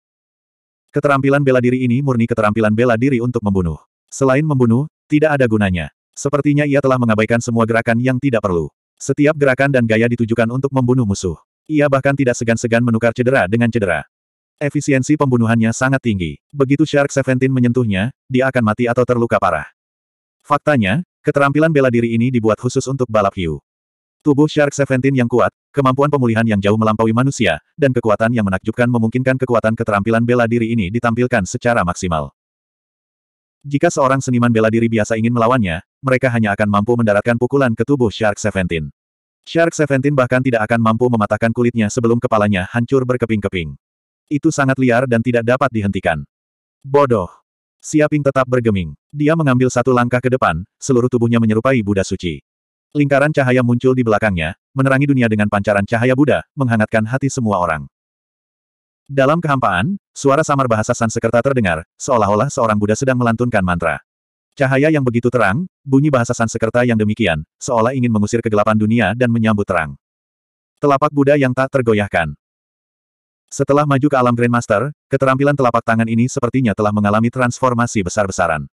Keterampilan bela diri ini murni keterampilan bela diri untuk membunuh. Selain membunuh, tidak ada gunanya. Sepertinya ia telah mengabaikan semua gerakan yang tidak perlu. Setiap gerakan dan gaya ditujukan untuk membunuh musuh. Ia bahkan tidak segan-segan menukar cedera dengan cedera. Efisiensi pembunuhannya sangat tinggi. Begitu Shark Seventeen menyentuhnya, dia akan mati atau terluka parah. Faktanya, keterampilan bela diri ini dibuat khusus untuk balap hiu. Tubuh Shark Seventeen yang kuat, kemampuan pemulihan yang jauh melampaui manusia, dan kekuatan yang menakjubkan memungkinkan kekuatan keterampilan bela diri ini ditampilkan secara maksimal. Jika seorang seniman bela diri biasa ingin melawannya, mereka hanya akan mampu mendaratkan pukulan ke tubuh Shark Seventeen. Shark Seventeen bahkan tidak akan mampu mematahkan kulitnya sebelum kepalanya hancur berkeping-keping. Itu sangat liar dan tidak dapat dihentikan. Bodoh. Siaping tetap bergeming. Dia mengambil satu langkah ke depan, seluruh tubuhnya menyerupai Buddha suci. Lingkaran cahaya muncul di belakangnya, menerangi dunia dengan pancaran cahaya Buddha, menghangatkan hati semua orang. Dalam kehampaan, suara samar bahasa Sanskerta terdengar, seolah-olah seorang Buddha sedang melantunkan mantra. Cahaya yang begitu terang, bunyi bahasa Sansekerta yang demikian, seolah ingin mengusir kegelapan dunia dan menyambut terang. Telapak Buddha yang tak tergoyahkan. Setelah maju ke alam Grandmaster, keterampilan telapak tangan ini sepertinya telah mengalami transformasi besar-besaran.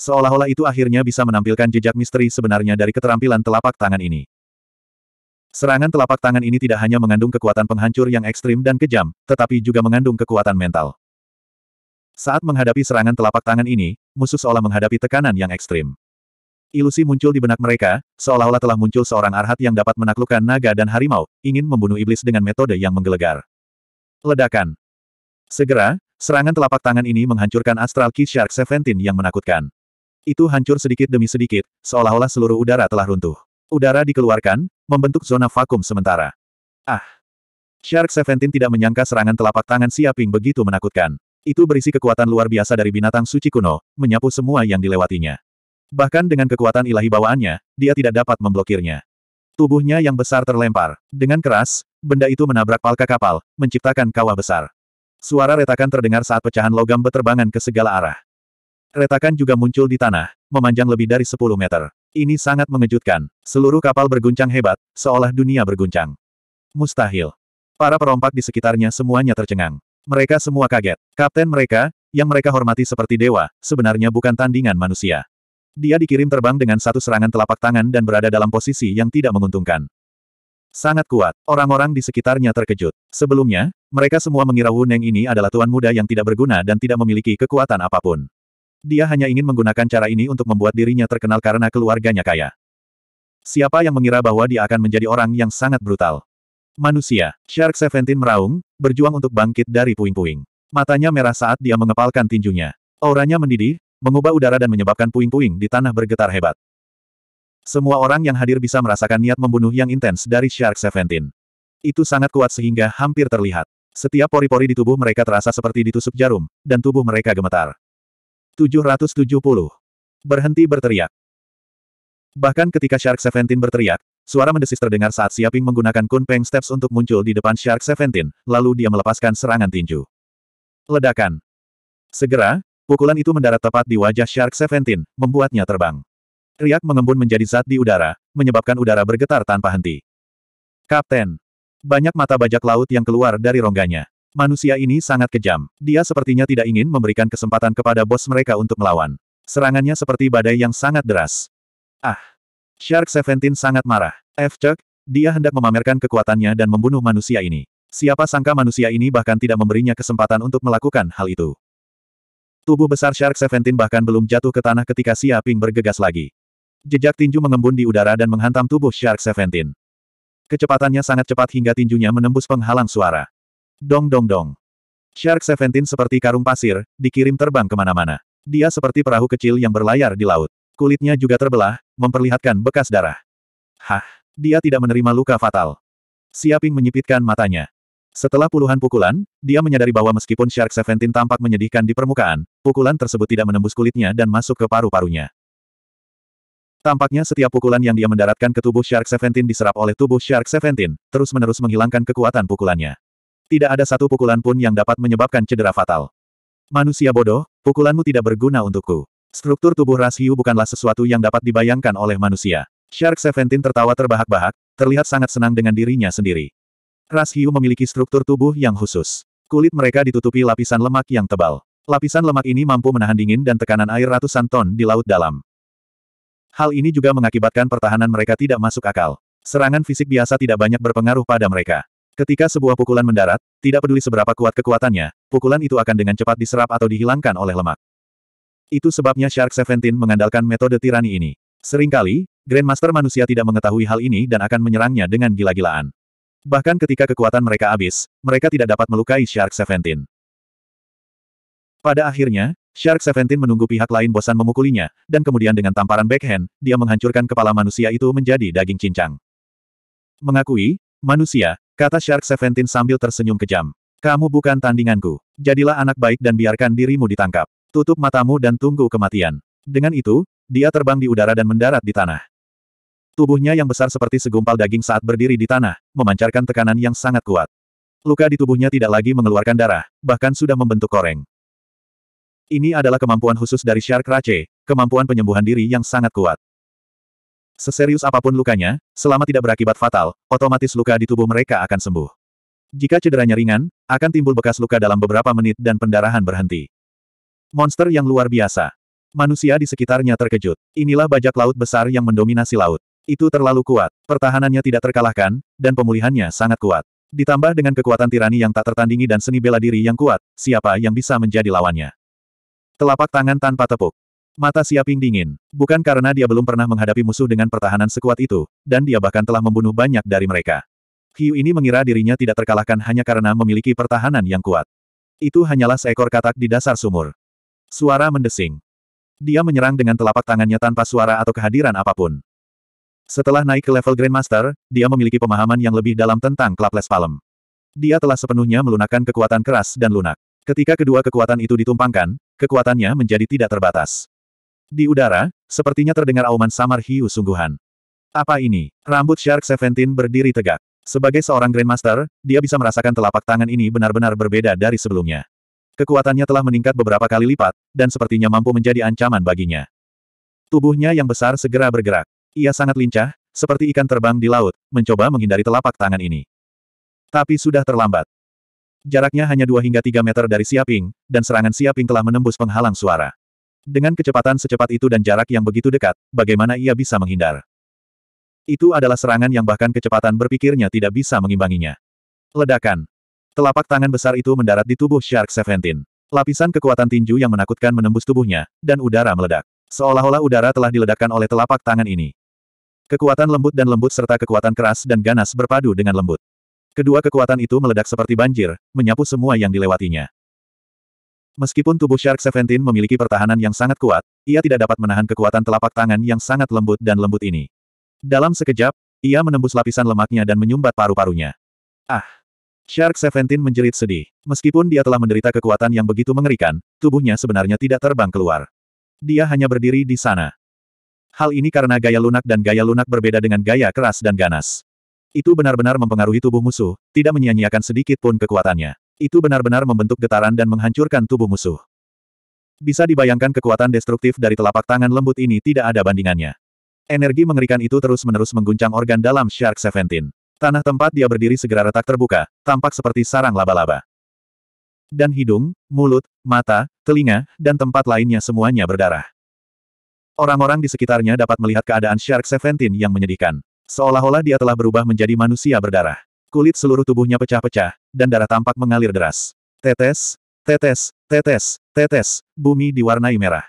Seolah-olah itu akhirnya bisa menampilkan jejak misteri sebenarnya dari keterampilan telapak tangan ini. Serangan telapak tangan ini tidak hanya mengandung kekuatan penghancur yang ekstrim dan kejam, tetapi juga mengandung kekuatan mental. Saat menghadapi serangan telapak tangan ini, musuh seolah menghadapi tekanan yang ekstrim. Ilusi muncul di benak mereka, seolah-olah telah muncul seorang arhat yang dapat menaklukkan naga dan harimau, ingin membunuh iblis dengan metode yang menggelegar. Ledakan. Segera, serangan telapak tangan ini menghancurkan Astral Key Shark Seventeen yang menakutkan. Itu hancur sedikit demi sedikit, seolah-olah seluruh udara telah runtuh. Udara dikeluarkan, membentuk zona vakum sementara. Ah! Shark Seventeen tidak menyangka serangan telapak tangan Siaping begitu menakutkan itu berisi kekuatan luar biasa dari binatang suci kuno, menyapu semua yang dilewatinya. Bahkan dengan kekuatan ilahi bawaannya, dia tidak dapat memblokirnya. Tubuhnya yang besar terlempar. Dengan keras, benda itu menabrak palka kapal, menciptakan kawah besar. Suara retakan terdengar saat pecahan logam beterbangan ke segala arah. Retakan juga muncul di tanah, memanjang lebih dari 10 meter. Ini sangat mengejutkan. Seluruh kapal berguncang hebat, seolah dunia berguncang. Mustahil. Para perompak di sekitarnya semuanya tercengang. Mereka semua kaget. Kapten mereka, yang mereka hormati seperti dewa, sebenarnya bukan tandingan manusia. Dia dikirim terbang dengan satu serangan telapak tangan dan berada dalam posisi yang tidak menguntungkan. Sangat kuat, orang-orang di sekitarnya terkejut. Sebelumnya, mereka semua mengira Wu Neng ini adalah tuan muda yang tidak berguna dan tidak memiliki kekuatan apapun. Dia hanya ingin menggunakan cara ini untuk membuat dirinya terkenal karena keluarganya kaya. Siapa yang mengira bahwa dia akan menjadi orang yang sangat brutal? Manusia. Shark Seventeen meraung, berjuang untuk bangkit dari puing-puing. Matanya merah saat dia mengepalkan tinjunya. Auranya mendidih, mengubah udara dan menyebabkan puing-puing di tanah bergetar hebat. Semua orang yang hadir bisa merasakan niat membunuh yang intens dari Shark Seventeen. Itu sangat kuat sehingga hampir terlihat. Setiap pori-pori di tubuh mereka terasa seperti ditusuk jarum, dan tubuh mereka gemetar. 770. Berhenti berteriak. Bahkan ketika Shark Seventeen berteriak, Suara mendesis terdengar saat Siaping menggunakan Kunpeng Steps untuk muncul di depan Shark Seventeen, lalu dia melepaskan serangan tinju. Ledakan. Segera, pukulan itu mendarat tepat di wajah Shark Seventeen, membuatnya terbang. Riak mengembun menjadi zat di udara, menyebabkan udara bergetar tanpa henti. Kapten. Banyak mata bajak laut yang keluar dari rongganya. Manusia ini sangat kejam. Dia sepertinya tidak ingin memberikan kesempatan kepada bos mereka untuk melawan. Serangannya seperti badai yang sangat deras. Ah! Shark Seventeen sangat marah. F. Chuck, dia hendak memamerkan kekuatannya dan membunuh manusia ini. Siapa sangka manusia ini bahkan tidak memberinya kesempatan untuk melakukan hal itu. Tubuh besar Shark Seventeen bahkan belum jatuh ke tanah ketika Xia Ping bergegas lagi. Jejak tinju mengembun di udara dan menghantam tubuh Shark Seventeen. Kecepatannya sangat cepat hingga tinjunya menembus penghalang suara. Dong dong dong. Shark Seventeen seperti karung pasir, dikirim terbang kemana-mana. Dia seperti perahu kecil yang berlayar di laut. Kulitnya juga terbelah, memperlihatkan bekas darah. Hah, dia tidak menerima luka fatal. Siaping menyipitkan matanya. Setelah puluhan pukulan, dia menyadari bahwa meskipun Shark Seventeen tampak menyedihkan di permukaan, pukulan tersebut tidak menembus kulitnya dan masuk ke paru-parunya. Tampaknya setiap pukulan yang dia mendaratkan ke tubuh Shark Seventeen diserap oleh tubuh Shark Seventeen, terus-menerus menghilangkan kekuatan pukulannya. Tidak ada satu pukulan pun yang dapat menyebabkan cedera fatal. Manusia bodoh, pukulanmu tidak berguna untukku. Struktur tubuh Ras Hiu bukanlah sesuatu yang dapat dibayangkan oleh manusia. Shark Seventeen tertawa terbahak-bahak, terlihat sangat senang dengan dirinya sendiri. Ras Hiu memiliki struktur tubuh yang khusus. Kulit mereka ditutupi lapisan lemak yang tebal. Lapisan lemak ini mampu menahan dingin dan tekanan air ratusan ton di laut dalam. Hal ini juga mengakibatkan pertahanan mereka tidak masuk akal. Serangan fisik biasa tidak banyak berpengaruh pada mereka. Ketika sebuah pukulan mendarat, tidak peduli seberapa kuat kekuatannya, pukulan itu akan dengan cepat diserap atau dihilangkan oleh lemak. Itu sebabnya Shark Seventeen mengandalkan metode tirani ini. Seringkali, Grandmaster manusia tidak mengetahui hal ini dan akan menyerangnya dengan gila-gilaan. Bahkan ketika kekuatan mereka habis, mereka tidak dapat melukai Shark Seventeen. Pada akhirnya, Shark Seventeen menunggu pihak lain bosan memukulinya, dan kemudian dengan tamparan backhand, dia menghancurkan kepala manusia itu menjadi daging cincang. Mengakui, manusia, kata Shark Seventeen sambil tersenyum kejam. Kamu bukan tandinganku. Jadilah anak baik dan biarkan dirimu ditangkap. Tutup matamu dan tunggu kematian. Dengan itu, dia terbang di udara dan mendarat di tanah. Tubuhnya yang besar seperti segumpal daging saat berdiri di tanah, memancarkan tekanan yang sangat kuat. Luka di tubuhnya tidak lagi mengeluarkan darah, bahkan sudah membentuk koreng. Ini adalah kemampuan khusus dari Shark Rache, kemampuan penyembuhan diri yang sangat kuat. Seserius apapun lukanya, selama tidak berakibat fatal, otomatis luka di tubuh mereka akan sembuh. Jika cederanya ringan, akan timbul bekas luka dalam beberapa menit dan pendarahan berhenti. Monster yang luar biasa. Manusia di sekitarnya terkejut. Inilah bajak laut besar yang mendominasi laut. Itu terlalu kuat, pertahanannya tidak terkalahkan, dan pemulihannya sangat kuat. Ditambah dengan kekuatan tirani yang tak tertandingi dan seni bela diri yang kuat, siapa yang bisa menjadi lawannya? Telapak tangan tanpa tepuk. Mata Siaping dingin. Bukan karena dia belum pernah menghadapi musuh dengan pertahanan sekuat itu, dan dia bahkan telah membunuh banyak dari mereka. Hiu ini mengira dirinya tidak terkalahkan hanya karena memiliki pertahanan yang kuat. Itu hanyalah seekor katak di dasar sumur. Suara mendesing. Dia menyerang dengan telapak tangannya tanpa suara atau kehadiran apapun. Setelah naik ke level Grandmaster, dia memiliki pemahaman yang lebih dalam tentang Klaples Palem. Dia telah sepenuhnya melunakkan kekuatan keras dan lunak. Ketika kedua kekuatan itu ditumpangkan, kekuatannya menjadi tidak terbatas. Di udara, sepertinya terdengar auman samar hiu sungguhan. Apa ini? Rambut Shark Seventeen berdiri tegak. Sebagai seorang Grandmaster, dia bisa merasakan telapak tangan ini benar-benar berbeda dari sebelumnya. Kekuatannya telah meningkat beberapa kali lipat, dan sepertinya mampu menjadi ancaman baginya. Tubuhnya yang besar segera bergerak. Ia sangat lincah, seperti ikan terbang di laut, mencoba menghindari telapak tangan ini. Tapi sudah terlambat. Jaraknya hanya 2 hingga 3 meter dari Siaping, dan serangan Siaping telah menembus penghalang suara. Dengan kecepatan secepat itu dan jarak yang begitu dekat, bagaimana ia bisa menghindar? Itu adalah serangan yang bahkan kecepatan berpikirnya tidak bisa mengimbanginya. Ledakan. Telapak tangan besar itu mendarat di tubuh Shark Seventeen. Lapisan kekuatan tinju yang menakutkan menembus tubuhnya, dan udara meledak. Seolah-olah udara telah diledakkan oleh telapak tangan ini. Kekuatan lembut dan lembut serta kekuatan keras dan ganas berpadu dengan lembut. Kedua kekuatan itu meledak seperti banjir, menyapu semua yang dilewatinya. Meskipun tubuh Shark Seventeen memiliki pertahanan yang sangat kuat, ia tidak dapat menahan kekuatan telapak tangan yang sangat lembut dan lembut ini. Dalam sekejap, ia menembus lapisan lemaknya dan menyumbat paru-parunya. Ah! Shark Seventeen menjerit sedih. Meskipun dia telah menderita kekuatan yang begitu mengerikan, tubuhnya sebenarnya tidak terbang keluar. Dia hanya berdiri di sana. Hal ini karena gaya lunak dan gaya lunak berbeda dengan gaya keras dan ganas. Itu benar-benar mempengaruhi tubuh musuh, tidak menyia-nyiakan sedikit pun kekuatannya. Itu benar-benar membentuk getaran dan menghancurkan tubuh musuh. Bisa dibayangkan kekuatan destruktif dari telapak tangan lembut ini tidak ada bandingannya. Energi mengerikan itu terus-menerus mengguncang organ dalam Shark Seventeen. Tanah tempat dia berdiri segera retak terbuka, tampak seperti sarang laba-laba. Dan hidung, mulut, mata, telinga, dan tempat lainnya semuanya berdarah. Orang-orang di sekitarnya dapat melihat keadaan Shark Seventeen yang menyedihkan. Seolah-olah dia telah berubah menjadi manusia berdarah. Kulit seluruh tubuhnya pecah-pecah, dan darah tampak mengalir deras. Tetes, tetes, tetes, tetes, bumi diwarnai merah.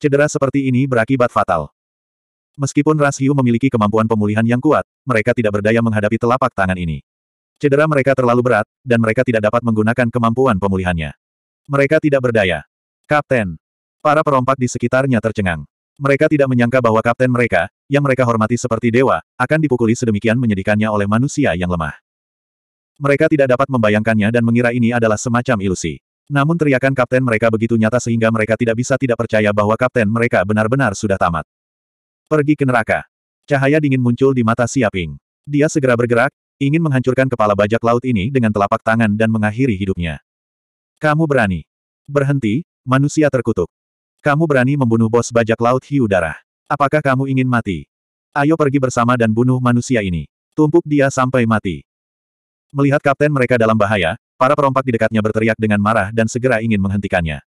Cedera seperti ini berakibat fatal. Meskipun Hiu memiliki kemampuan pemulihan yang kuat, mereka tidak berdaya menghadapi telapak tangan ini. Cedera mereka terlalu berat, dan mereka tidak dapat menggunakan kemampuan pemulihannya. Mereka tidak berdaya. Kapten. Para perompak di sekitarnya tercengang. Mereka tidak menyangka bahwa kapten mereka, yang mereka hormati seperti dewa, akan dipukuli sedemikian menyedihkannya oleh manusia yang lemah. Mereka tidak dapat membayangkannya dan mengira ini adalah semacam ilusi. Namun teriakan kapten mereka begitu nyata sehingga mereka tidak bisa tidak percaya bahwa kapten mereka benar-benar sudah tamat. Pergi ke neraka. Cahaya dingin muncul di mata Siaping. Dia segera bergerak, ingin menghancurkan kepala bajak laut ini dengan telapak tangan dan mengakhiri hidupnya. Kamu berani. Berhenti, manusia terkutuk. Kamu berani membunuh bos bajak laut hiu darah. Apakah kamu ingin mati? Ayo pergi bersama dan bunuh manusia ini. Tumpuk dia sampai mati. Melihat kapten mereka dalam bahaya, para perompak di dekatnya berteriak dengan marah dan segera ingin menghentikannya.